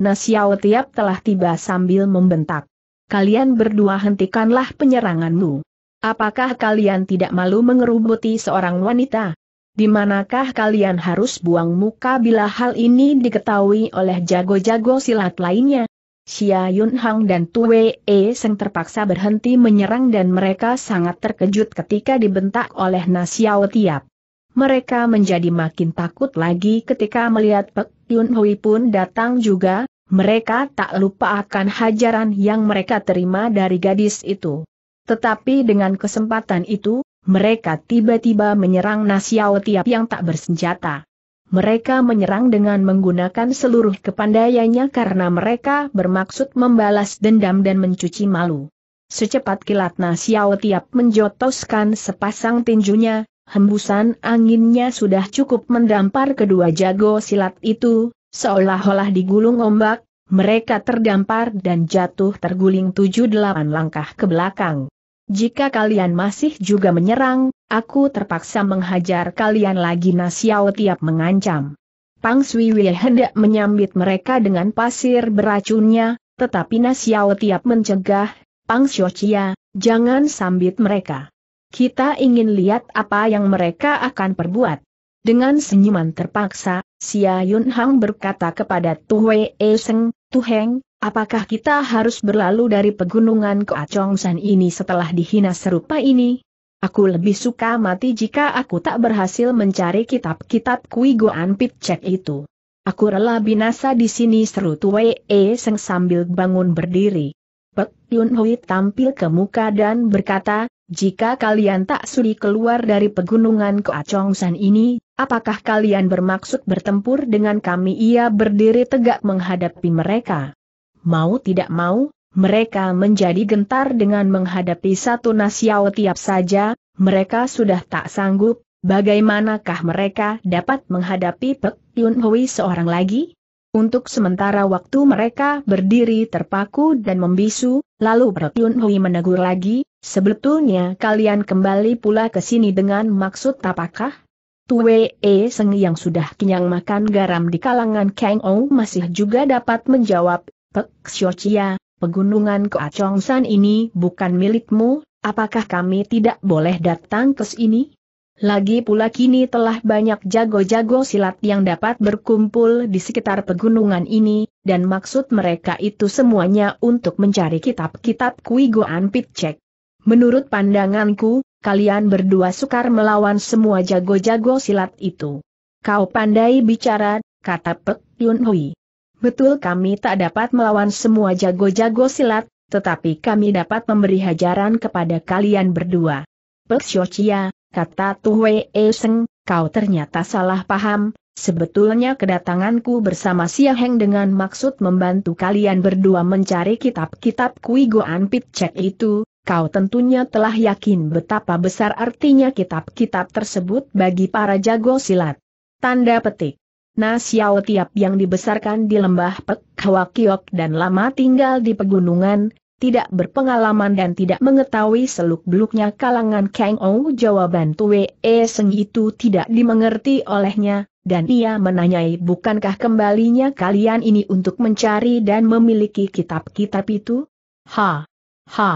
Nasiao Tiap telah tiba sambil membentak. Kalian berdua hentikanlah penyeranganmu. Apakah kalian tidak malu mengerubuti seorang wanita? Di manakah kalian harus buang muka bila hal ini diketahui oleh jago-jago silat lainnya? Xia Yun Hang dan Tue E Seng terpaksa berhenti menyerang dan mereka sangat terkejut ketika dibentak oleh Nasiao Tiap mereka menjadi makin takut lagi ketika melihat Pek Yun Hui pun datang juga, mereka tak lupa akan hajaran yang mereka terima dari gadis itu. Tetapi dengan kesempatan itu, mereka tiba-tiba menyerang Nasiao Tiap yang tak bersenjata. Mereka menyerang dengan menggunakan seluruh kepandaiannya karena mereka bermaksud membalas dendam dan mencuci malu. Secepat kilat Nasiao Tiap menjotoskan sepasang tinjunya, hembusan anginnya sudah cukup mendampar kedua jago silat itu, seolah-olah digulung ombak, mereka terdampar dan jatuh terguling tujuh delapan langkah ke belakang. Jika kalian masih juga menyerang, aku terpaksa menghajar kalian lagi Nasiao tiap mengancam. Pang Sui Wei hendak menyambit mereka dengan pasir beracunnya, tetapi Nasiao tiap mencegah, Pang Xiochia, jangan sambit mereka. Kita ingin lihat apa yang mereka akan perbuat. Dengan senyuman terpaksa, Xia Yun Hang berkata kepada Tu Wei e Seng, Tu Heng, apakah kita harus berlalu dari pegunungan ke Acong-san ini setelah dihina serupa ini? Aku lebih suka mati jika aku tak berhasil mencari kitab-kitab Kui Goan Cek itu. Aku rela binasa di sini seru Tu Wei e Seng sambil bangun berdiri. Pek Yun Hui tampil ke muka dan berkata, jika kalian tak sudi keluar dari pegunungan Koacongsan ini, apakah kalian bermaksud bertempur dengan kami? Ia berdiri tegak menghadapi mereka. Mau tidak mau, mereka menjadi gentar dengan menghadapi satu nasiao tiap saja, mereka sudah tak sanggup, bagaimanakah mereka dapat menghadapi Pek Yun Hui seorang lagi? Untuk sementara waktu mereka berdiri terpaku dan membisu, lalu Perkyun Hui menegur lagi, sebetulnya kalian kembali pula ke sini dengan maksud apakah? Tue E Seng yang sudah kenyang makan garam di kalangan Kang Ou masih juga dapat menjawab, Pek Xiochia, pegunungan San ini bukan milikmu, apakah kami tidak boleh datang ke sini? Lagi pula kini telah banyak jago-jago silat yang dapat berkumpul di sekitar pegunungan ini, dan maksud mereka itu semuanya untuk mencari kitab-kitab Kui Goan Pitcek. Menurut pandanganku, kalian berdua sukar melawan semua jago-jago silat itu. Kau pandai bicara, kata Pek Yun Hui. Betul kami tak dapat melawan semua jago-jago silat, tetapi kami dapat memberi hajaran kepada kalian berdua. Peksiocia, kata Tuwe Eseng, kau ternyata salah paham, sebetulnya kedatanganku bersama Sia Heng dengan maksud membantu kalian berdua mencari kitab-kitab Kui Goan Pitcek itu, kau tentunya telah yakin betapa besar artinya kitab-kitab tersebut bagi para jago silat. Tanda petik. Nah Xiao Tiap yang dibesarkan di lembah Pek Hwakiok dan lama tinggal di pegunungan, tidak berpengalaman dan tidak mengetahui seluk-beluknya kalangan Kang Ou jawaban Tue E Seng itu tidak dimengerti olehnya, dan ia menanyai bukankah kembalinya kalian ini untuk mencari dan memiliki kitab-kitab itu? Ha! Ha!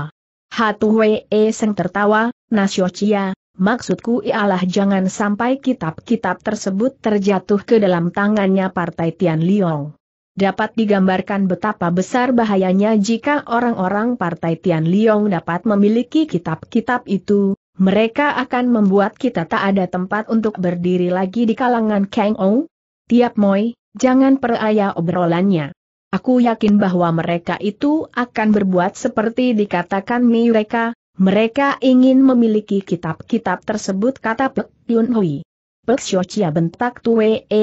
Ha Tue E Seng tertawa, Nasio Chia, maksudku ialah jangan sampai kitab-kitab tersebut terjatuh ke dalam tangannya Partai Tian Liong dapat digambarkan betapa besar bahayanya jika orang-orang Partai Tian Liong dapat memiliki kitab-kitab itu, mereka akan membuat kita tak ada tempat untuk berdiri lagi di kalangan Kang Ong. Tiap Moi, jangan peraya obrolannya. Aku yakin bahwa mereka itu akan berbuat seperti dikatakan mereka, mereka ingin memiliki kitab-kitab tersebut kata Pek Yun Hui. Pek bentak Tue E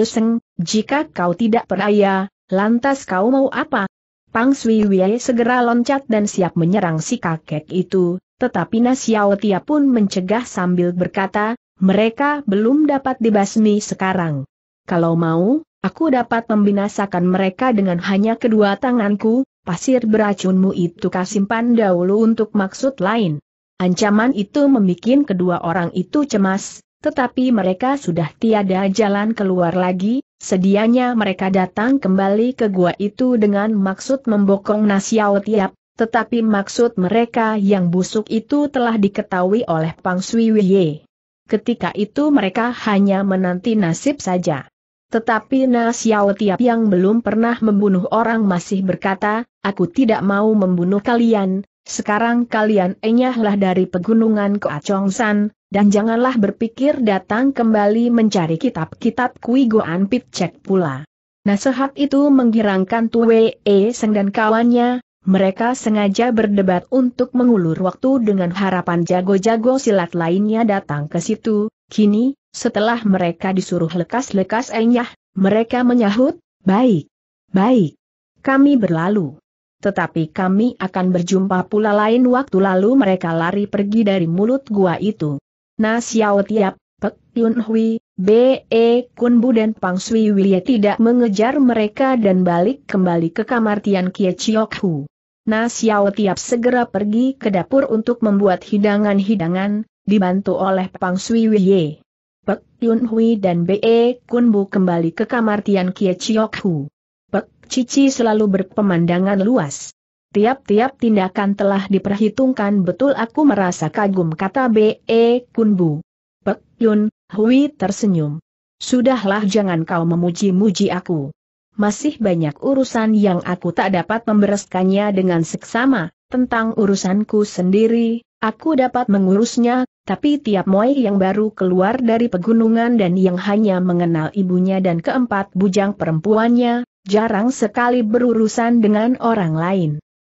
jika kau tidak peraya, Lantas kau mau apa? Pang Sui Wei segera loncat dan siap menyerang si kakek itu, tetapi Nasiao Tia pun mencegah sambil berkata, mereka belum dapat dibasmi sekarang. Kalau mau, aku dapat membinasakan mereka dengan hanya kedua tanganku, pasir beracunmu itu kasimpan dahulu untuk maksud lain. Ancaman itu membuat kedua orang itu cemas, tetapi mereka sudah tiada jalan keluar lagi, sedianya mereka datang kembali ke gua itu dengan maksud membokong Nasiao Tiap, tetapi maksud mereka yang busuk itu telah diketahui oleh Pang Sui Wei. Ketika itu mereka hanya menanti nasib saja. Tetapi Nasiao Tiap yang belum pernah membunuh orang masih berkata, aku tidak mau membunuh kalian, sekarang kalian enyahlah dari pegunungan ke Acong San, dan janganlah berpikir datang kembali mencari kitab-kitab Kui Goan pit Cek pula. Nasihat itu menggirangkan Tue E Seng dan kawannya, mereka sengaja berdebat untuk mengulur waktu dengan harapan jago-jago silat lainnya datang ke situ. Kini, setelah mereka disuruh lekas-lekas enyah, mereka menyahut, baik, baik, kami berlalu. Tetapi kami akan berjumpa pula lain waktu lalu mereka lari pergi dari mulut gua itu. Na Xiao Tiap, Pek Yun Hui, B.E. Kun Bu dan Pang Sui tidak mengejar mereka dan balik kembali ke kamar Tian Kie Chiok Hu. Na Xiao Tiap segera pergi ke dapur untuk membuat hidangan-hidangan, dibantu oleh Pang Sui Wiliya. Pek Yun Hui dan B.E. Kun Bu kembali ke kamar Tian Kie Chiok Hu. Pek Cici selalu berpemandangan luas. Tiap-tiap tindakan telah diperhitungkan betul aku merasa kagum kata B.E. Kunbu. Pek Yun, Hui tersenyum. Sudahlah jangan kau memuji-muji aku. Masih banyak urusan yang aku tak dapat membereskannya dengan seksama, tentang urusanku sendiri, aku dapat mengurusnya, tapi tiap moi yang baru keluar dari pegunungan dan yang hanya mengenal ibunya dan keempat bujang perempuannya, jarang sekali berurusan dengan orang lain.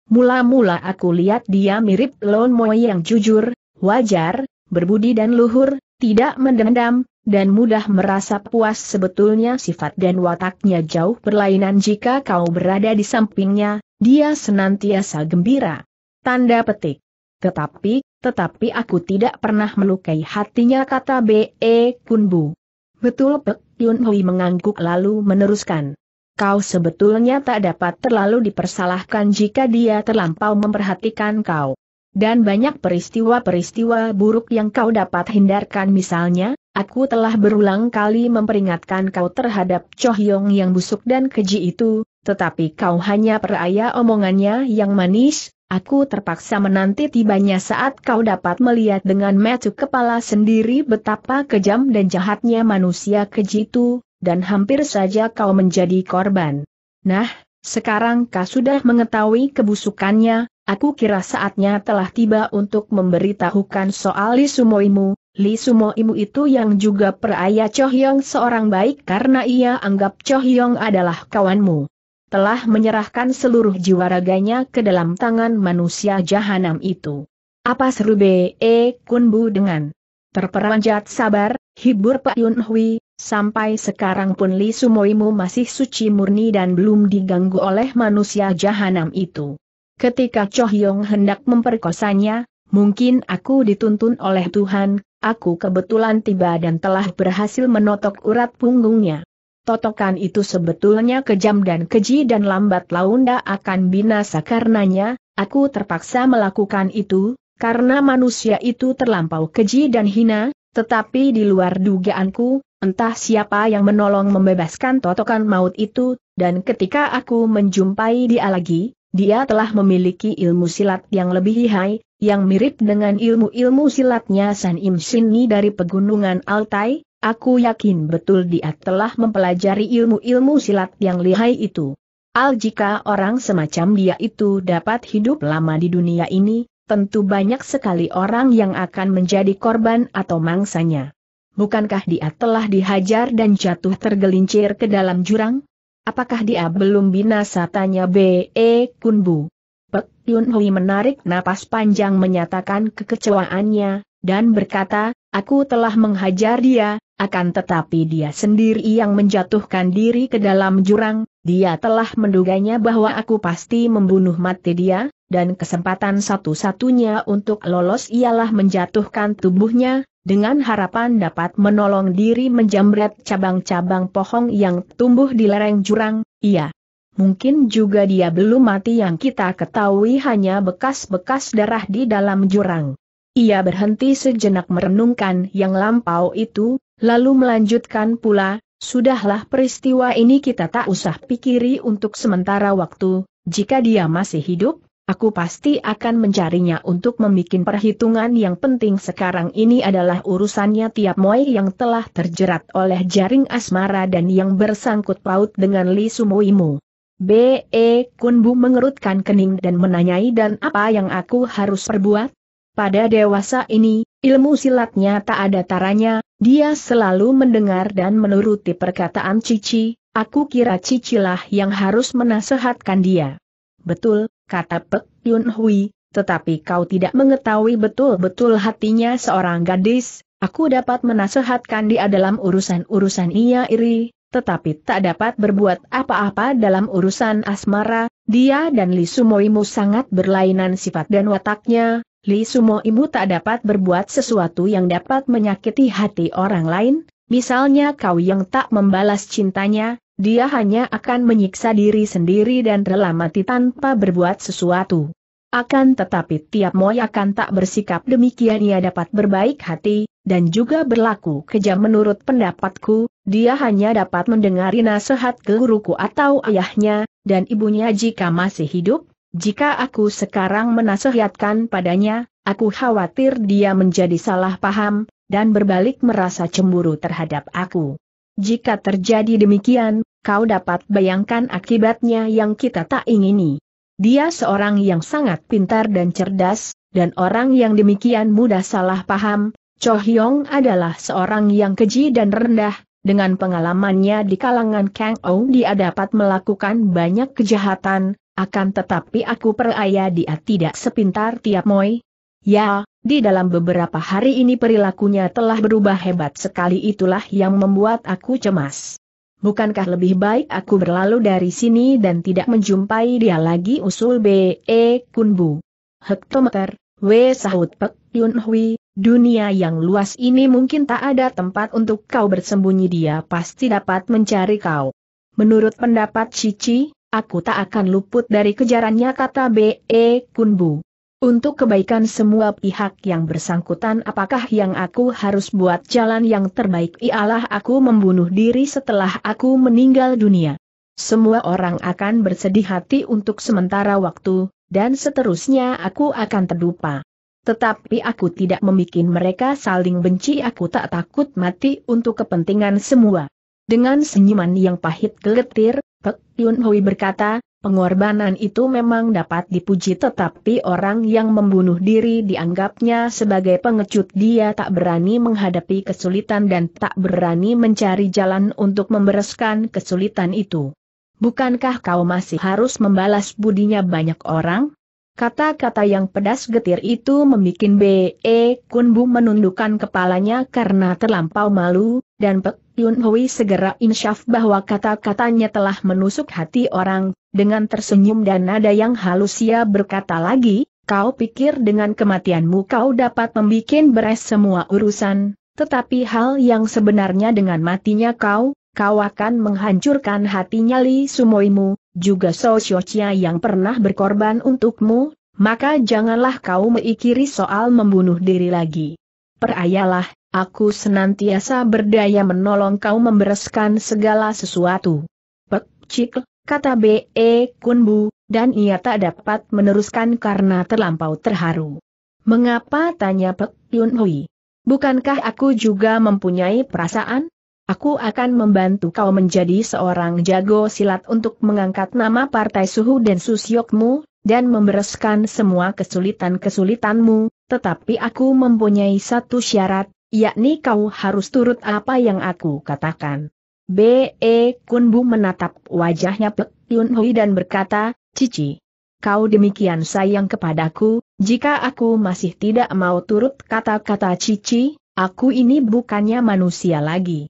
Mula-mula aku lihat dia mirip Lon Moy yang jujur, wajar, berbudi dan luhur, tidak mendendam, dan mudah merasa puas sebetulnya sifat dan wataknya jauh berlainan jika kau berada di sampingnya, dia senantiasa gembira. Tanda petik. Tetapi, tetapi aku tidak pernah melukai hatinya kata B.E. Kunbu. Betul Pek Yun Hui mengangguk lalu meneruskan kau sebetulnya tak dapat terlalu dipersalahkan jika dia terlampau memperhatikan kau. Dan banyak peristiwa-peristiwa buruk yang kau dapat hindarkan misalnya, aku telah berulang kali memperingatkan kau terhadap Chohyong yang busuk dan keji itu, tetapi kau hanya peraya omongannya yang manis, Aku terpaksa menanti tibanya saat kau dapat melihat dengan metu kepala sendiri betapa kejam dan jahatnya manusia keji itu, dan hampir saja kau menjadi korban. Nah, sekarang kau sudah mengetahui kebusukannya, aku kira saatnya telah tiba untuk memberitahukan soal Li Sumoimu, Li Sumoimu itu yang juga peraya Chohyong seorang baik karena ia anggap Chohyong adalah kawanmu. Telah menyerahkan seluruh jiwa raganya ke dalam tangan manusia jahanam itu. Apa seru B.E. Eh, Kunbu dengan terperanjat sabar, hibur Pak Yun Hui, Sampai sekarang pun Li Sumoimu masih suci murni dan belum diganggu oleh manusia jahanam itu. Ketika Choh Yong hendak memperkosanya, mungkin aku dituntun oleh Tuhan, aku kebetulan tiba dan telah berhasil menotok urat punggungnya. Totokan itu sebetulnya kejam dan keji dan lambat launda akan binasa karenanya, aku terpaksa melakukan itu, karena manusia itu terlampau keji dan hina, tetapi di luar dugaanku, Entah siapa yang menolong membebaskan totokan maut itu, dan ketika aku menjumpai dia lagi, dia telah memiliki ilmu silat yang lebih lihai, yang mirip dengan ilmu-ilmu silatnya San Im Sini dari pegunungan Altai, aku yakin betul dia telah mempelajari ilmu-ilmu silat yang lihai itu. Al jika orang semacam dia itu dapat hidup lama di dunia ini, tentu banyak sekali orang yang akan menjadi korban atau mangsanya bukankah dia telah dihajar dan jatuh tergelincir ke dalam jurang? Apakah dia belum binasa tanya B.E. Kunbu? Pek Yun Hui menarik napas panjang menyatakan kekecewaannya, dan berkata, aku telah menghajar dia, akan tetapi dia sendiri yang menjatuhkan diri ke dalam jurang, dia telah menduganya bahwa aku pasti membunuh mati dia, dan kesempatan satu-satunya untuk lolos ialah menjatuhkan tubuhnya, dengan harapan dapat menolong diri menjamret cabang-cabang pohon yang tumbuh di lereng jurang, iya. Mungkin juga dia belum mati yang kita ketahui hanya bekas-bekas darah di dalam jurang. Ia berhenti sejenak merenungkan yang lampau itu, lalu melanjutkan pula, Sudahlah peristiwa ini kita tak usah pikiri untuk sementara waktu, jika dia masih hidup, Aku pasti akan mencarinya untuk membuat perhitungan yang penting sekarang ini adalah urusannya tiap Moi yang telah terjerat oleh jaring asmara dan yang bersangkut paut dengan Li Sumoimu. B.E. Kunbu mengerutkan kening dan menanyai dan apa yang aku harus perbuat? Pada dewasa ini, ilmu silatnya tak ada taranya, dia selalu mendengar dan menuruti perkataan Cici, aku kira Cicilah yang harus menasehatkan dia. Betul, kata Pek Yun Hui, tetapi kau tidak mengetahui betul-betul hatinya seorang gadis, aku dapat menasehatkan dia dalam urusan-urusan ia iri, tetapi tak dapat berbuat apa-apa dalam urusan asmara, dia dan Li Sumoimu sangat berlainan sifat dan wataknya, Li Sumoimu tak dapat berbuat sesuatu yang dapat menyakiti hati orang lain, misalnya kau yang tak membalas cintanya, dia hanya akan menyiksa diri sendiri dan rela mati tanpa berbuat sesuatu. Akan tetapi tiap Moy akan tak bersikap demikian ia dapat berbaik hati, dan juga berlaku kejam menurut pendapatku, dia hanya dapat mendengar nasihat guruku atau ayahnya, dan ibunya jika masih hidup, jika aku sekarang menasehatkan padanya, aku khawatir dia menjadi salah paham, dan berbalik merasa cemburu terhadap aku. Jika terjadi demikian, kau dapat bayangkan akibatnya yang kita tak ingini. Dia seorang yang sangat pintar dan cerdas, dan orang yang demikian mudah salah paham, Cho Hyong adalah seorang yang keji dan rendah, dengan pengalamannya di kalangan Kang Ou dia dapat melakukan banyak kejahatan, akan tetapi aku peraya dia tidak sepintar tiap moi. Ya, di dalam beberapa hari ini perilakunya telah berubah hebat sekali itulah yang membuat aku cemas bukankah lebih baik aku berlalu dari sini dan tidak menjumpai dia lagi usul B.E. Kunbu. Hektometer, W. Sahut Pek Yun Hui, dunia yang luas ini mungkin tak ada tempat untuk kau bersembunyi dia pasti dapat mencari kau. Menurut pendapat Cici, aku tak akan luput dari kejarannya kata B.E. Kunbu. Untuk kebaikan semua pihak yang bersangkutan apakah yang aku harus buat jalan yang terbaik ialah aku membunuh diri setelah aku meninggal dunia. Semua orang akan bersedih hati untuk sementara waktu, dan seterusnya aku akan terdupa. Tetapi aku tidak membuat mereka saling benci aku tak takut mati untuk kepentingan semua. Dengan senyuman yang pahit geletir, Pek Yun Hui berkata, Pengorbanan itu memang dapat dipuji tetapi orang yang membunuh diri dianggapnya sebagai pengecut dia tak berani menghadapi kesulitan dan tak berani mencari jalan untuk membereskan kesulitan itu. Bukankah kau masih harus membalas budinya banyak orang? Kata-kata yang pedas getir itu membuat B.E. Kunbu menundukkan kepalanya karena terlampau malu, dan Pek Yun Hui segera insyaf bahwa kata-katanya telah menusuk hati orang, dengan tersenyum dan nada yang halus ia berkata lagi, kau pikir dengan kematianmu kau dapat membuat beres semua urusan, tetapi hal yang sebenarnya dengan matinya kau, kau akan menghancurkan hatinya Li Sumoimu, juga So yang pernah berkorban untukmu, maka janganlah kau meikiri soal membunuh diri lagi. Perayalah, aku senantiasa berdaya menolong kau membereskan segala sesuatu. Pek, Cik, kata B.E. Kunbu, dan ia tak dapat meneruskan karena terlampau terharu. Mengapa tanya Pek Yun Hui? Bukankah aku juga mempunyai perasaan? Aku akan membantu kau menjadi seorang jago silat untuk mengangkat nama partai suhu dan susyokmu, dan membereskan semua kesulitan-kesulitanmu, tetapi aku mempunyai satu syarat, yakni kau harus turut apa yang aku katakan. B.E. Kunbu menatap wajahnya Pek Yun Hui dan berkata, Cici, kau demikian sayang kepadaku, jika aku masih tidak mau turut kata-kata Cici, aku ini bukannya manusia lagi.